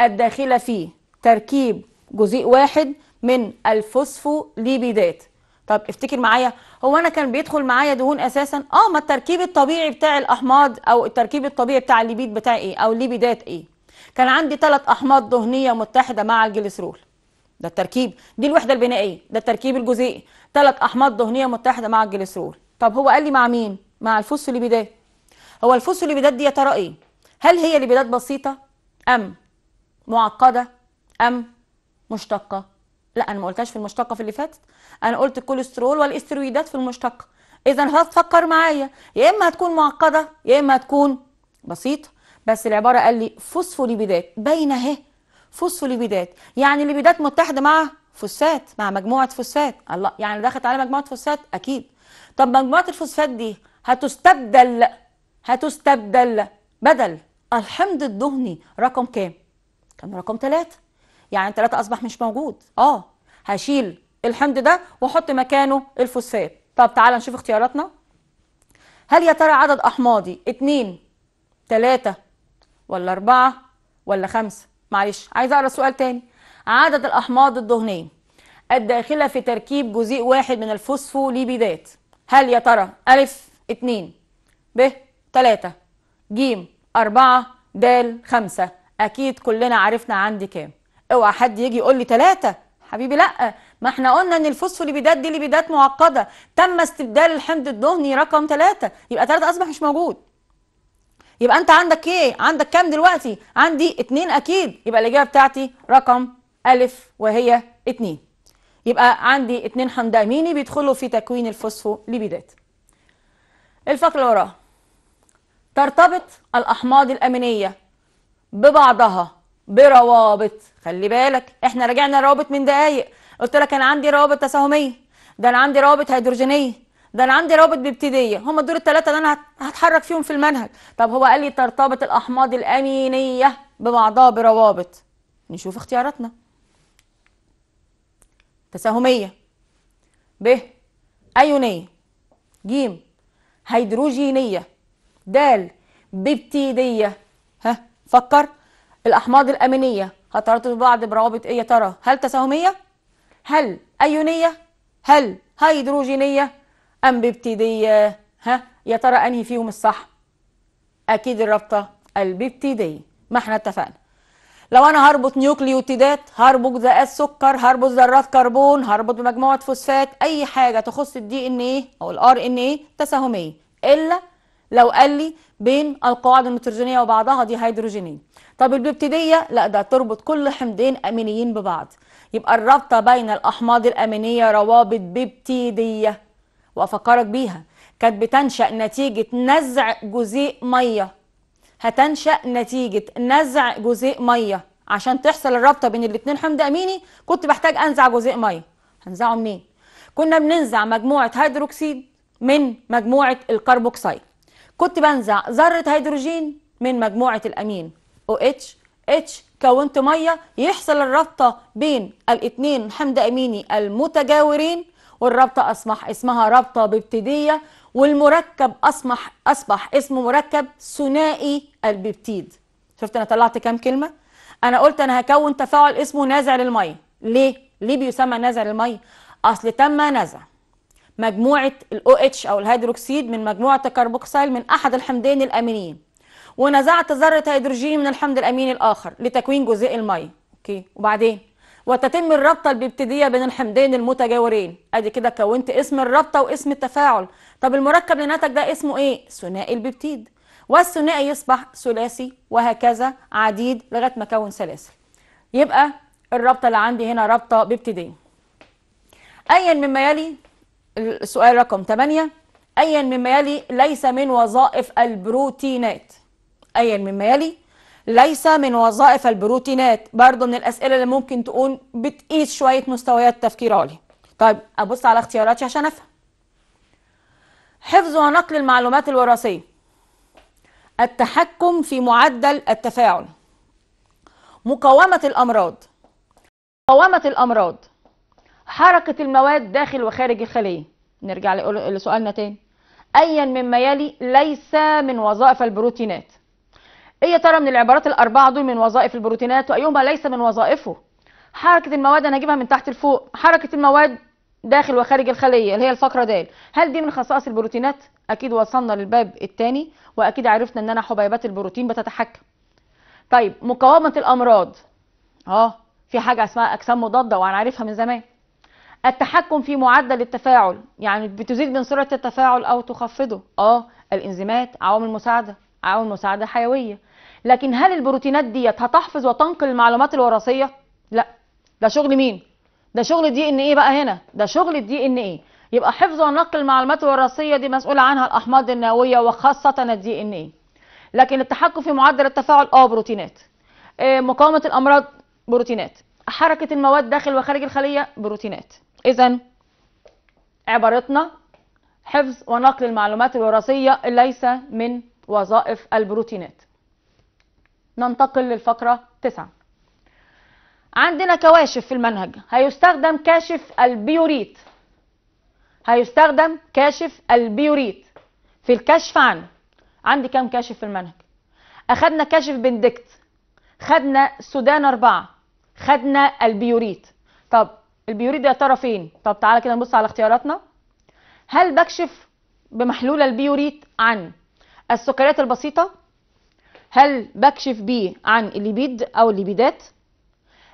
[SPEAKER 1] الداخلة في تركيب جزيء واحد من الفوسفوليبيدات طب افتكر معايا هو انا كان بيدخل معايا دهون اساسا اه ما التركيب الطبيعي بتاع الاحماض او التركيب الطبيعي بتاع الليبيد بتاع ايه او الليبيدات ايه كان عندي ثلاث احماض دهنيه متحده مع الجليسرول ده التركيب دي الوحده البنائيه ده التركيب الجزيئي ثلاث احماض دهنيه متحده مع الجليسرول طب هو قال لي مع مين مع الفوسفوليبيدات هو الفلوس اللي بدات دي يا ترى ايه هل هي اللي بدات بسيطه ام معقده ام مشتقه لا انا ما قلتهاش في المشتقه في اللي فاتت انا قلت الكوليسترول والاسترويدات في المشتقه اذا هتفكر معايا يا اما هتكون معقده يا اما هتكون بسيطه بس العباره قال لي فوسفوليبيدات باينه اهي فوسفوليبيدات يعني الليبيدات متحده مع فوسفات مع مجموعه فوسفات الله يعني دخلت على مجموعه فوسفات اكيد طب مجموعه الفوسفات دي هتستبدل هتستبدل بدل الحمض الدهني رقم كام؟ كان رقم ثلاثة يعني ثلاثة أصبح مش موجود اه هشيل الحمض ده واحط مكانه الفوسفات طب تعالى نشوف اختياراتنا هل يا ترى عدد أحماضي اتنين ثلاثة ولا أربعة ولا خمسة معلش عايز أقرأ سؤال تاني عدد الأحماض الدهنية الداخلة في تركيب جزيء واحد من الفوسفوليبيدات هل يا ترى ألف اتنين ب 3 ج 4 د 5 اكيد كلنا عرفنا عندي كام اوعى حد يجي يقول لي 3 حبيبي لا ما احنا قلنا ان الفوسفوليبيدات دي ليبيدات معقده تم استبدال الحمض الدهني رقم 3 يبقى 3 اصبح مش موجود يبقى انت عندك ايه عندك كام دلوقتي عندي 2 اكيد يبقى الاجابه بتاعتي رقم ا وهي 2 يبقى عندي 2 حمض اميني بيدخلوا في تكوين الفوسفوليبيدات الفقره اللي وراها ترتبط الأحماض الأمينية ببعضها بروابط خلي بالك احنا رجعنا الروابط من دقايق قلت لك انا عندي روابط تساهميه ده انا عندي روابط هيدروجينيه ده انا عندي روابط بيبتديه هم دول الثلاثه اللي انا هتحرك فيهم في المنهج طب هو قال لي ترتبط الاحماض الامينيه ببعضها بروابط نشوف اختياراتنا تساهميه ب ايونيه ج هيدروجينيه د ببتيدية ها فكر الأحماض الأمينية هترتبط بعض بروابط إيه يا ترى هل تساهمية هل أيونية هل هيدروجينية أم ببتيدية ها يا ترى أنهي فيهم الصح أكيد الرابطة الببتيدية ما احنا اتفقنا لو انا هربط نيوكليوتيدات هربط جزيئات سكر هربط ذرات كربون هربط بمجموعه فوسفات اي حاجه تخص الدي ان ايه او الار ان ايه تساهميه الا لو قال لي بين القواعد النيتروجينيه وبعضها دي هيدروجينيه طب البيبتيديه لا ده تربط كل حمضين امينيين ببعض يبقى الرابطه بين الاحماض الامينيه روابط بيبتيديه وافكرك بيها كانت بتنشا نتيجه نزع جزيء ميه هتنشا نتيجه نزع جزيء ميه عشان تحصل الرابطه بين الاثنين حمض اميني كنت بحتاج انزع جزيء ميه هنزعه منين كنا بننزع مجموعه هيدروكسيد من مجموعه الكربوكسيد كنت بنزع ذرة هيدروجين من مجموعة الأمين او اتش اتش كونت مية يحصل الرابطة بين الاثنين حمض أميني المتجاورين والرابطة أصبح اسمها رابطة ببتيدية والمركب أصبح أصبح اسمه مركب ثنائي الببتيد شفت أنا طلعت كام كلمة؟ أنا قلت أنا هكون تفاعل اسمه نازع للمية ليه؟ ليه بيسمى نازع للمية؟ أصل تم نزع مجموعه الاو اتش او الهيدروكسيد من مجموعه الكربوكسيل من احد الحمضين الامينيين ونزعت ذره هيدروجين من الحمض الاميني الاخر لتكوين جزيء الميه اوكي وبعدين وتتم الرابطه الببتدية بين الحمضين المتجاورين ادي كده كونت اسم الرابطه واسم التفاعل طب المركب اللي نتج ده اسمه ايه ثنائي البيبتيد والثنائي يصبح ثلاثي وهكذا عديد لغايه ما اكون سلاسل يبقى الرابطه اللي عندي هنا رابطه بيبتيديه ايا مما يلي السؤال رقم 8 أيا مما يلي ليس من وظائف البروتينات أيا مما يلي ليس من وظائف البروتينات برضه من الأسئلة اللي ممكن تكون بتقيس شوية مستويات تفكير عالي طيب أبص على اختياراتي عشان أفهم حفظ ونقل المعلومات الوراثية التحكم في معدل التفاعل مقاومة الأمراض مقاومة الأمراض حركة المواد داخل وخارج الخلية نرجع لسؤالنا تاني أيا مما يلي ليس من وظائف البروتينات إيه يا ترى من العبارات الأربعة دول من وظائف البروتينات وأيهما ليس من وظائفه حركة المواد أنا هجيبها من تحت لفوق حركة المواد داخل وخارج الخلية اللي هي الفقرة دال هل دي من خصائص البروتينات أكيد وصلنا للباب الثاني وأكيد عرفنا أن أنا حبيبات البروتين بتتحكم طيب مقاومة الأمراض اه في حاجة اسمها أجسام مضادة وأنا عارفها من زمان التحكم في معدل التفاعل يعني بتزيد من سرعة التفاعل أو تخفضه آه الإنزيمات عوامل مساعدة عوامل مساعدة حيوية لكن هل البروتينات ديت هتحفظ وتنقل المعلومات الوراثية؟ لا ده شغل مين؟ ده شغل الدي ان ايه بقى هنا ده شغل الدي ان ايه يبقى حفظ ونقل المعلومات الوراثية دي مسؤولة عنها الأحماض النووية وخاصة الدي ان ايه لكن التحكم في معدل التفاعل اه بروتينات آه، مقاومة الأمراض بروتينات حركة المواد داخل وخارج الخلية بروتينات إذا عبارتنا حفظ ونقل المعلومات الوراثية ليس من وظائف البروتينات ننتقل للفقرة 9 عندنا كواشف في المنهج هيستخدم كاشف البيوريت هيستخدم كاشف البيوريت في الكشف عنه عندي كام كاشف في المنهج أخدنا كاشف بندكت خدنا سودان أربعة خدنا البيوريت طب البيوريد يا ترى فين طب تعالى كده نبص على اختياراتنا هل بكشف بمحلول البيوريت عن السكريات البسيطه هل بكشف بيه عن الليبيد او الليبيدات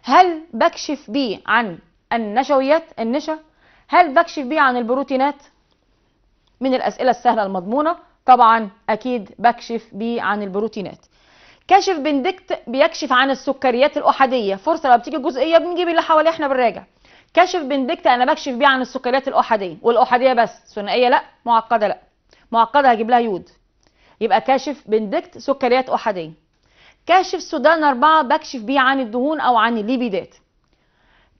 [SPEAKER 1] هل بكشف بيه عن النشويات النشا هل بكشف بيه عن البروتينات من الاسئله السهله المضمونه طبعا اكيد بكشف بيه عن البروتينات كشف بندكت بيكشف عن السكريات الاحاديه فرصه لو بتيجي الجزئية بنجيب اللي حواليه احنا بنراجع كشف بندكت انا بكشف بيه عن السكريات الاحاديه والاحاديه بس ثنائيه لا معقده لا معقده هجيب لها يود يبقى كاشف بندكت سكريات احاديه كاشف سودان أربعة بكشف بيه عن الدهون او عن الليبيدات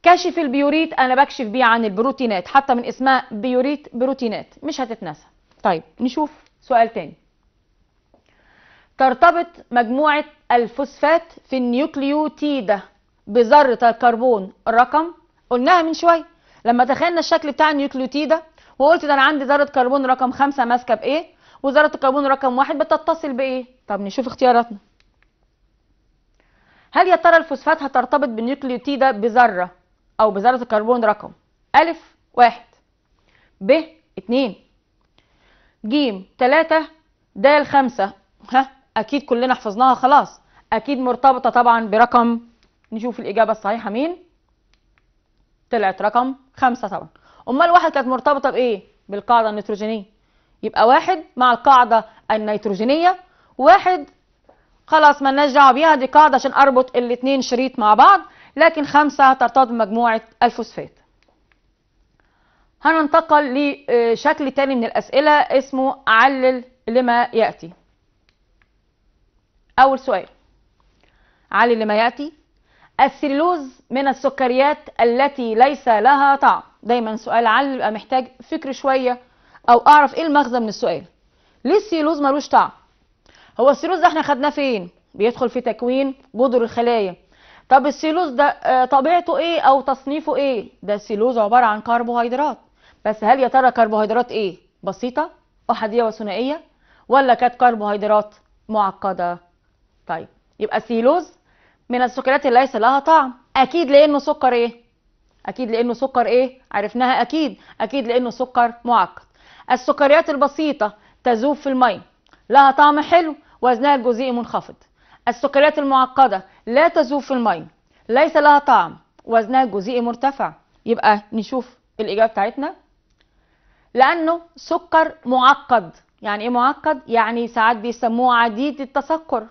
[SPEAKER 1] كاشف البيوريت انا بكشف بيه عن البروتينات حتى من اسمها بيوريت بروتينات مش هتتنسى طيب نشوف سؤال تاني ترتبط مجموعة الفوسفات في النيوكليوتيدة بذرة الكربون رقم قلناها من شويه لما تخيلنا الشكل بتاع النيوكليوتيدا وقلت ده انا عندي ذره كربون رقم خمسة ماسكه بايه وذره الكربون رقم واحد بتتصل بايه طب نشوف اختياراتنا هل يا ترى الفوسفات هترتبط بالنيوكليوتيدا بذره او بذره الكربون رقم ا واحد ب اتنين ج تلاته د خمسة ها اكيد كلنا حفظناها خلاص اكيد مرتبطه طبعا برقم نشوف الاجابه الصحيحه مين طلعت رقم خمسة طبعا امال واحد كانت مرتبطه بايه بالقاعده النيتروجينيه يبقى واحد مع القاعده النيتروجينيه واحد خلاص مالناش دعوه بيها دي قاعده عشان اربط الاثنين شريط مع بعض لكن خمسه ترتبط بمجموعه الفوسفات هننتقل لشكل تاني من الاسئله اسمه علل لما ياتي اول سؤال علل لما ياتي السليلوز من السكريات التي ليس لها طعم دايما سؤال عل بيبقى محتاج فكر شويه او اعرف ايه المغزى من السؤال ليه السيلوز ملوش طعم هو السيلوز ده احنا خدناه فين بيدخل في تكوين جذر الخلايا طب السيلوز ده آه، طبيعته ايه او تصنيفه ايه ده السيلوز عباره عن كربوهيدرات بس هل يا ترى كربوهيدرات ايه بسيطه احاديه وثنائيه ولا كانت كربوهيدرات معقده طيب يبقى السيلوز من السكريات اللي ليس لها طعم اكيد لانه سكر ايه اكيد لانه سكر ايه عرفناها اكيد اكيد لانه سكر معقد السكريات البسيطه تذوب في المي لها طعم حلو وزنها الجزيئي منخفض السكريات المعقده لا تذوب في المي ليس لها طعم وزنها الجزيئي مرتفع يبقى نشوف الاجابه بتاعتنا لانه سكر معقد يعني ايه معقد يعني ساعات بيسموه عديد التسكر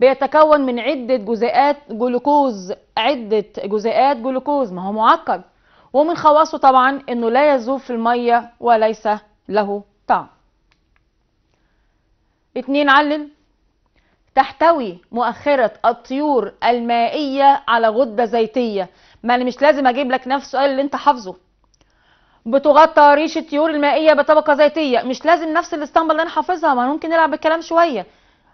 [SPEAKER 1] بيتكون من عدة جزيئات جلوكوز عدة جزيئات جلوكوز ما هو معقد ومن خواصه طبعا انه لا يذوب في المية وليس له طعم اتنين علل تحتوي مؤخرة الطيور المائية على غدة زيتية ما انا مش لازم اجيب لك نفس السؤال اللي انت حافظه بتغطى ريش الطيور المائية بطبقة زيتية مش لازم نفس الاسطمبة اللي انا حافظها ما ممكن نلعب بالكلام شوية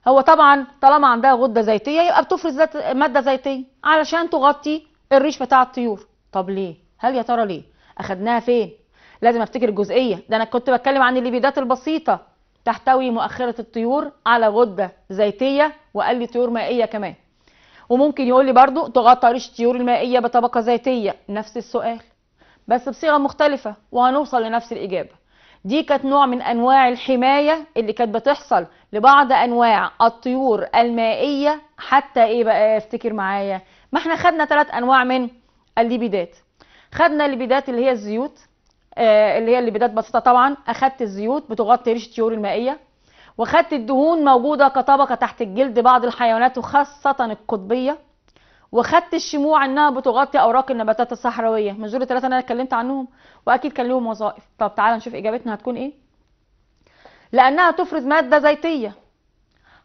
[SPEAKER 1] هو طبعا طالما عندها غده زيتيه يبقى بتفرز ذات ماده زيتيه علشان تغطي الريش بتاع الطيور طب ليه هل يا ترى ليه اخدناها فين لازم افتكر الجزئيه ده انا كنت بتكلم عن الليبيدات البسيطه تحتوي مؤخره الطيور على غده زيتيه وقال لي طيور مائيه كمان وممكن يقول لي برضو تغطى ريش الطيور المائيه بطبقه زيتيه نفس السؤال بس بصيغه مختلفه وهنوصل لنفس الاجابه دي كانت نوع من انواع الحمايه اللي كانت بتحصل لبعض انواع الطيور المائيه حتى ايه بقى افتكر معايا ما احنا خدنا ثلاث انواع من الليبيدات خدنا الليبيدات اللي هي الزيوت آه اللي هي الليبيدات بسيطه طبعا اخدت الزيوت بتغطي ريشه الطيور المائيه واخدت الدهون موجوده كطبقه تحت الجلد بعض الحيوانات وخاصه القطبيه وخدت الشموع انها بتغطي اوراق النباتات الصحراويه من دول الثلاثه اللي انا اتكلمت عنهم واكيد كان لهم وظائف طب تعالى نشوف اجابتنا هتكون ايه لانها تفرز ماده زيتيه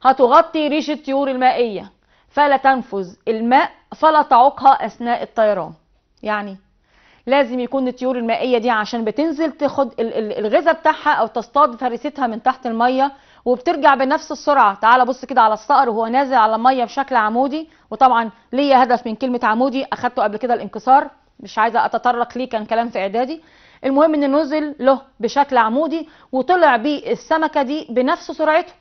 [SPEAKER 1] هتغطي ريش الطيور المائيه فلا تنفذ الماء فلا تعوقها اثناء الطيران يعني لازم يكون الطيور المائيه دي عشان بتنزل تاخد الغذاء بتاعها او تصطاد فريستها من تحت الميه وبترجع بنفس السرعه تعال بص كده على الصقر وهو نازل على الميه بشكل عمودي وطبعا ليا هدف من كلمه عمودي اخدته قبل كده الانكسار مش عايزه اتطرق ليه كان كلام في اعدادي المهم ان نزل له بشكل عمودي وطلع بيه السمكه دي بنفس سرعته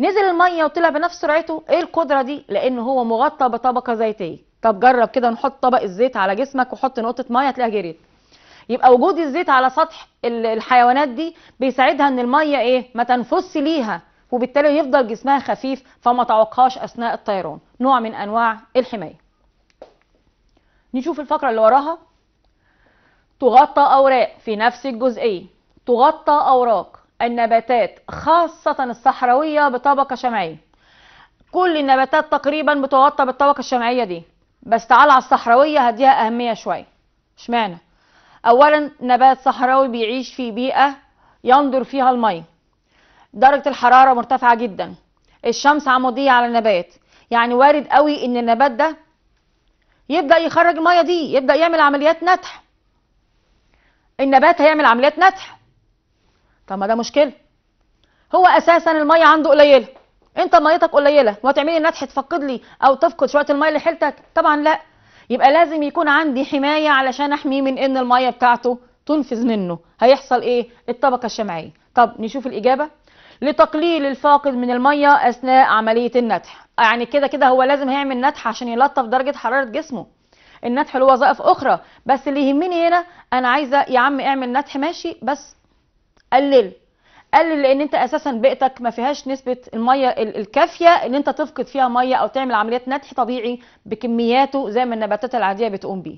[SPEAKER 1] نزل الميه وطلع بنفس سرعته ايه القدره دي لان هو مغطى بطبقه زيتيه طب جرب كده نحط طبق الزيت على جسمك وحط نقطه ميه هتلاقيها جريت يبقى وجود الزيت على سطح الحيوانات دي بيساعدها ان الميه ايه ما تنفسش ليها وبالتالي يفضل جسمها خفيف فما تعوقهاش اثناء الطيران نوع من انواع الحمايه نشوف الفقره اللي وراها تغطى اوراق في نفس الجزئيه تغطى اوراق النباتات خاصه الصحراويه بطبقه شمعيه كل النباتات تقريبا بتغطى بالطبقه الشمعيه دي بس تعال على الصحراويه هديها اهميه شويه اشمعنى اولا نبات صحراوي بيعيش في بيئه يندر فيها الميه درجه الحراره مرتفعه جدا الشمس عموديه على النبات يعني وارد قوي ان النبات ده يبدا يخرج الميه دي يبدا يعمل عمليات نتح النبات هيعمل عمليات نتح طب ما ده مشكله هو اساسا الميه عنده قليله انت ميتك قليله وهتعملي النتح تفقد لي او تفقد شويه الميه اللي حلتك طبعا لا يبقى لازم يكون عندي حماية علشان أحميه من إن المية بتاعته تنفذ منه هيحصل إيه؟ الطبقة الشمعية طب نشوف الإجابة لتقليل الفاقد من المية أثناء عملية النتح يعني كده كده هو لازم هيعمل نتح عشان يلطف درجة حرارة جسمه النتح له وظائف أخرى بس اللي يهمني هنا أنا عايزة يا عم اعمل نتح ماشي بس قلل قلل لان انت اساسا بيئتك ما فيهاش نسبه الميه الكافيه ان انت تفقد فيها ميه او تعمل عمليات نتح طبيعي بكمياته زي ما النباتات العاديه بتقوم بيه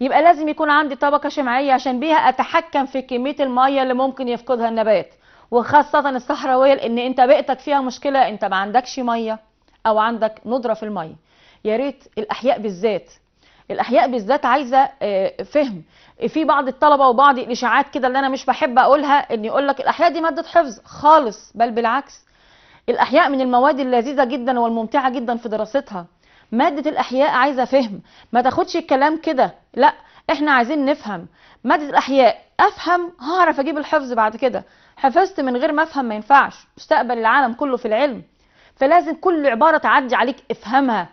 [SPEAKER 1] يبقى لازم يكون عندي طبقه شمعيه عشان بيها اتحكم في كميه الميه اللي ممكن يفقدها النبات وخاصه الصحراويه لان انت بيئتك فيها مشكله انت ما عندكش ميه او عندك ندره في الميه يا ريت الاحياء بالذات الاحياء بالذات عايزه آه، فهم في بعض الطلبه وبعض الاشاعات كده اللي انا مش بحب اقولها ان يقول لك الاحياء دي ماده حفظ خالص بل بالعكس الاحياء من المواد اللذيذه جدا والممتعه جدا في دراستها ماده الاحياء عايزه فهم ما تاخدش الكلام كده لا احنا عايزين نفهم ماده الاحياء افهم هعرف اجيب الحفظ بعد كده حفظت من غير ما افهم ما ينفعش مستقبل العالم كله في العلم فلازم كل عباره تعدي عليك افهمها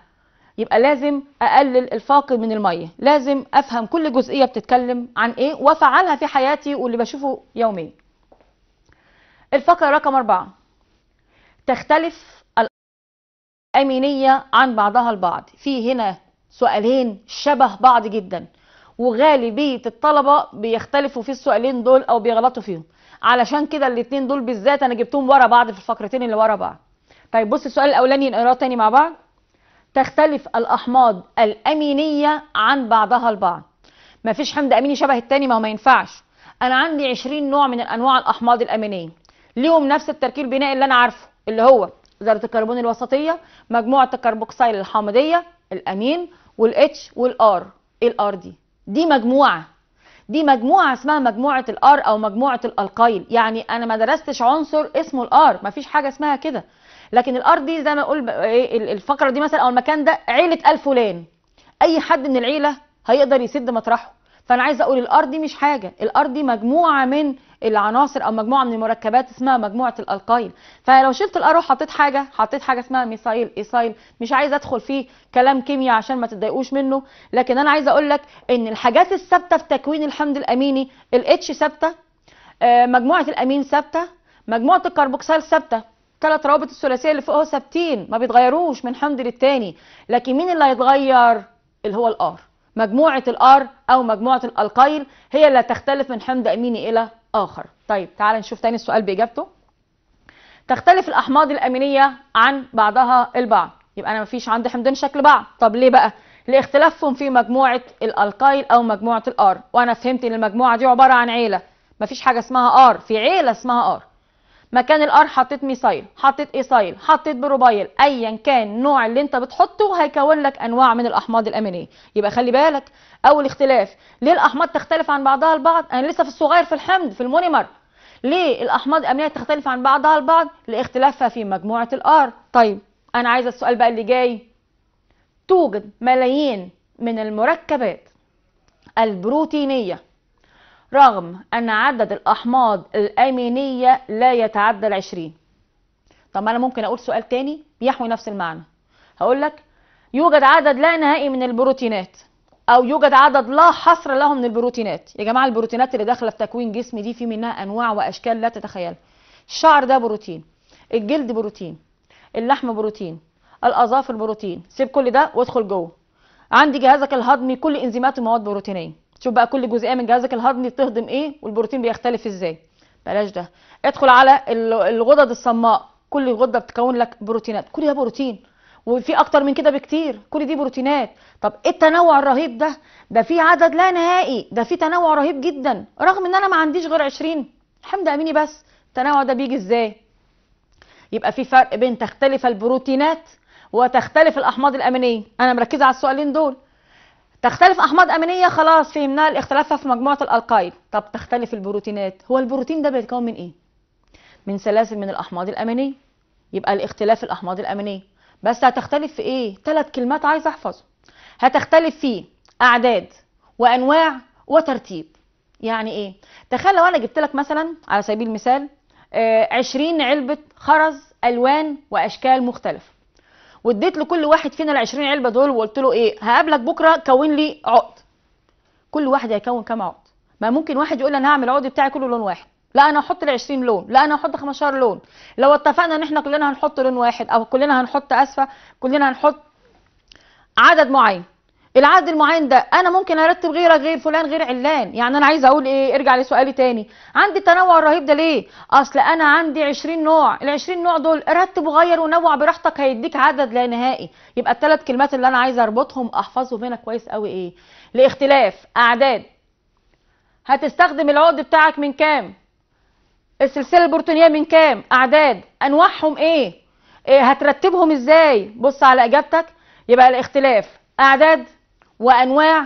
[SPEAKER 1] يبقى لازم اقلل الفاقد من الميه لازم افهم كل جزئيه بتتكلم عن ايه وافعلها في حياتي واللي بشوفه يوميا الفقره رقم أربعة تختلف الامينيه عن بعضها البعض في هنا سؤالين شبه بعض جدا وغالبيه الطلبه بيختلفوا في السؤالين دول او بيغلطوا فيهم علشان كده الاثنين دول بالذات انا جبتهم ورا بعض في الفقرتين اللي ورا بعض طيب بص السؤال الاولاني نقراه تاني مع بعض تختلف الأحماض الأمينية عن بعضها البعض مفيش حمض أميني شبه التاني ما هو ما ينفعش أنا عندي 20 نوع من أنواع الأحماض الأمينية ليهم نفس التركيب البنائي اللي أنا عارفه اللي هو ذرة الكربون الوسطية مجموعة الكربوكسيل الحامضية الأمين والإتش والآر إيه الآر دي؟ دي مجموعة دي مجموعة اسمها مجموعة الآر أو مجموعة الألقايل يعني أنا ما درستش عنصر اسمه الآر مفيش حاجة اسمها كده لكن الارض دي زي ما اقول ايه الفقره دي مثلا او المكان ده عيله الفلان فلان اي حد من العيله هيقدر يسد مطرحه فانا عايزه اقول الارض دي مش حاجه الارض دي مجموعه من العناصر او مجموعه من المركبات اسمها مجموعه الالقايل فلو شلت الار وحطيت حاجه حطيت حاجه اسمها ميثايل ايثايل مش عايزه ادخل فيه كلام كيمياء عشان ما تتضايقوش منه لكن انا عايزه اقول لك ان الحاجات الثابته في تكوين الحمض الاميني الاتش ثابته آه، مجموعه الامين ثابته مجموعه الكربوكسيل ثابته ثلاث روابط الثلاثيه اللي فوقها ثابتين ما بيتغيروش من حمض للتاني لكن مين اللي هيتغير اللي هو الار مجموعه الار او مجموعه الالقيل هي اللي هتختلف من حمض اميني الى اخر طيب تعال نشوف تاني السؤال باجابته تختلف الاحماض الامينيه عن بعضها البعض يبقى انا ما فيش عندي حمضين شكل بعض طب ليه بقى لاختلافهم في مجموعه الالقيل او مجموعه الار وانا فهمت ان المجموعه دي عباره عن عيله ما فيش حاجه اسمها ار في عيله اسمها ار مكان الار حطيت ميثايل حطيت ايثايل حطيت بروبايل ايا كان نوع اللي انت بتحطه هيكون لك انواع من الاحماض الامينيه يبقى خلي بالك اول اختلاف ليه الاحماض تختلف عن بعضها البعض انا لسه في الصغير في الحمض في المونيمر ليه الاحماض الامينيه تختلف عن بعضها البعض لاختلافها في مجموعه الار طيب انا عايزه السؤال بقى اللي جاي توجد ملايين من المركبات البروتينيه رغم أن عدد الأحماض الأمينية لا يتعدى العشرين طب أنا ممكن أقول سؤال تاني بيحوي نفس المعنى هقول لك يوجد عدد لا نهائي من البروتينات أو يوجد عدد لا حصر له من البروتينات يا جماعة البروتينات اللي داخلة في تكوين جسم دي في منها أنواع وأشكال لا تتخيل الشعر ده بروتين الجلد بروتين اللحم بروتين الأظافر بروتين سيب كل ده وادخل جوه عندي جهازك الهضمي كل إنزيمات ومواد بروتينيه شوف بقى كل جزئيه من جهازك الهضمي بتهضم ايه والبروتين بيختلف ازاي بلاش ده ادخل على الغدد الصماء كل غده بتكون لك بروتينات كل ده بروتين وفي اكتر من كده بكتير كل دي بروتينات طب ايه التنوع الرهيب ده ده في عدد لا نهائي ده في تنوع رهيب جدا رغم ان انا ما عنديش غير 20 حمد اميني بس التنوع ده بيجي ازاي يبقى في فرق بين تختلف البروتينات وتختلف الاحماض الامينيه انا مركزه على السؤالين دول تختلف احماض امينيه خلاص فهمناها الاختلافها في مجموعه الالقايد طب تختلف البروتينات هو البروتين ده بيتكون من ايه من سلاسل من الاحماض الامينيه يبقى الاختلاف الاحماض الامينيه بس هتختلف في ايه ثلاث كلمات عايز احفظهم هتختلف في اعداد وانواع وترتيب يعني ايه تخيل لو انا جبت لك مثلا على سبيل المثال 20 آه، علبه خرز الوان واشكال مختلفه واديت لكل واحد فينا ال 20 علبه دول وقلت له ايه هقابلك بكره كون لي عقد كل واحد هيكون كام عقد ما ممكن واحد يقول انا هعمل العقد بتاعي كله لون واحد لا انا هحط ال 20 لون لا انا هحط 15 لون لو اتفقنا ان احنا كلنا هنحط لون واحد او كلنا هنحط اسفه كلنا هنحط عدد معين العقد المعين ده انا ممكن ارتب غيرك غير فلان غير علان يعني انا عايزه اقول ايه ارجع لسؤالي تاني عندي التنوع الرهيب ده ليه اصل انا عندي 20 نوع ال20 نوع دول رتب وغير ونوع براحتك هيديك عدد لا نهائي يبقى الثلاث كلمات اللي انا عايزه اربطهم احفظهم هنا كويس قوي ايه لاختلاف اعداد هتستخدم العقد بتاعك من كام السلسله البروتونيه من كام اعداد انواعهم ايه, إيه هترتبهم ازاي بص على اجابتك يبقى الاختلاف اعداد وأنواع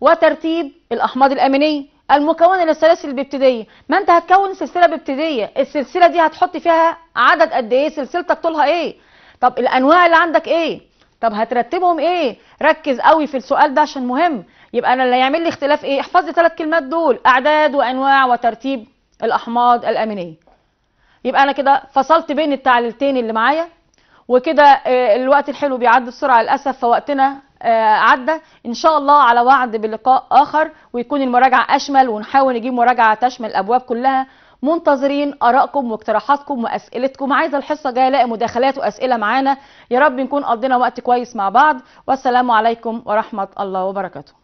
[SPEAKER 1] وترتيب الأحماض الأمينية المكونة للسلاسل الببتدية ما أنت هتكون سلسلة ببتدية السلسلة دي هتحط فيها عدد قد إيه سلسلتك طولها إيه طب الأنواع اللي عندك إيه طب هترتبهم إيه ركز قوي في السؤال ده عشان مهم يبقى أنا اللي هيعمل لي اختلاف إيه احفظ لي ثلاث كلمات دول أعداد وأنواع وترتيب الأحماض الأمينية يبقى أنا كده فصلت بين التعليلتين اللي معايا وكده آه، الوقت الحلو بيعدي بسرعة للأسف فوقتنا آه، عدى ان شاء الله على وعد بلقاء اخر ويكون المراجعه اشمل ونحاول نجيب مراجعه تشمل الابواب كلها منتظرين ارائكم واقتراحاتكم واسئلتكم عايزه الحصه جايه الاقي مداخلات واسئله معانا يا رب نكون قضينا وقت كويس مع بعض والسلام عليكم ورحمه الله وبركاته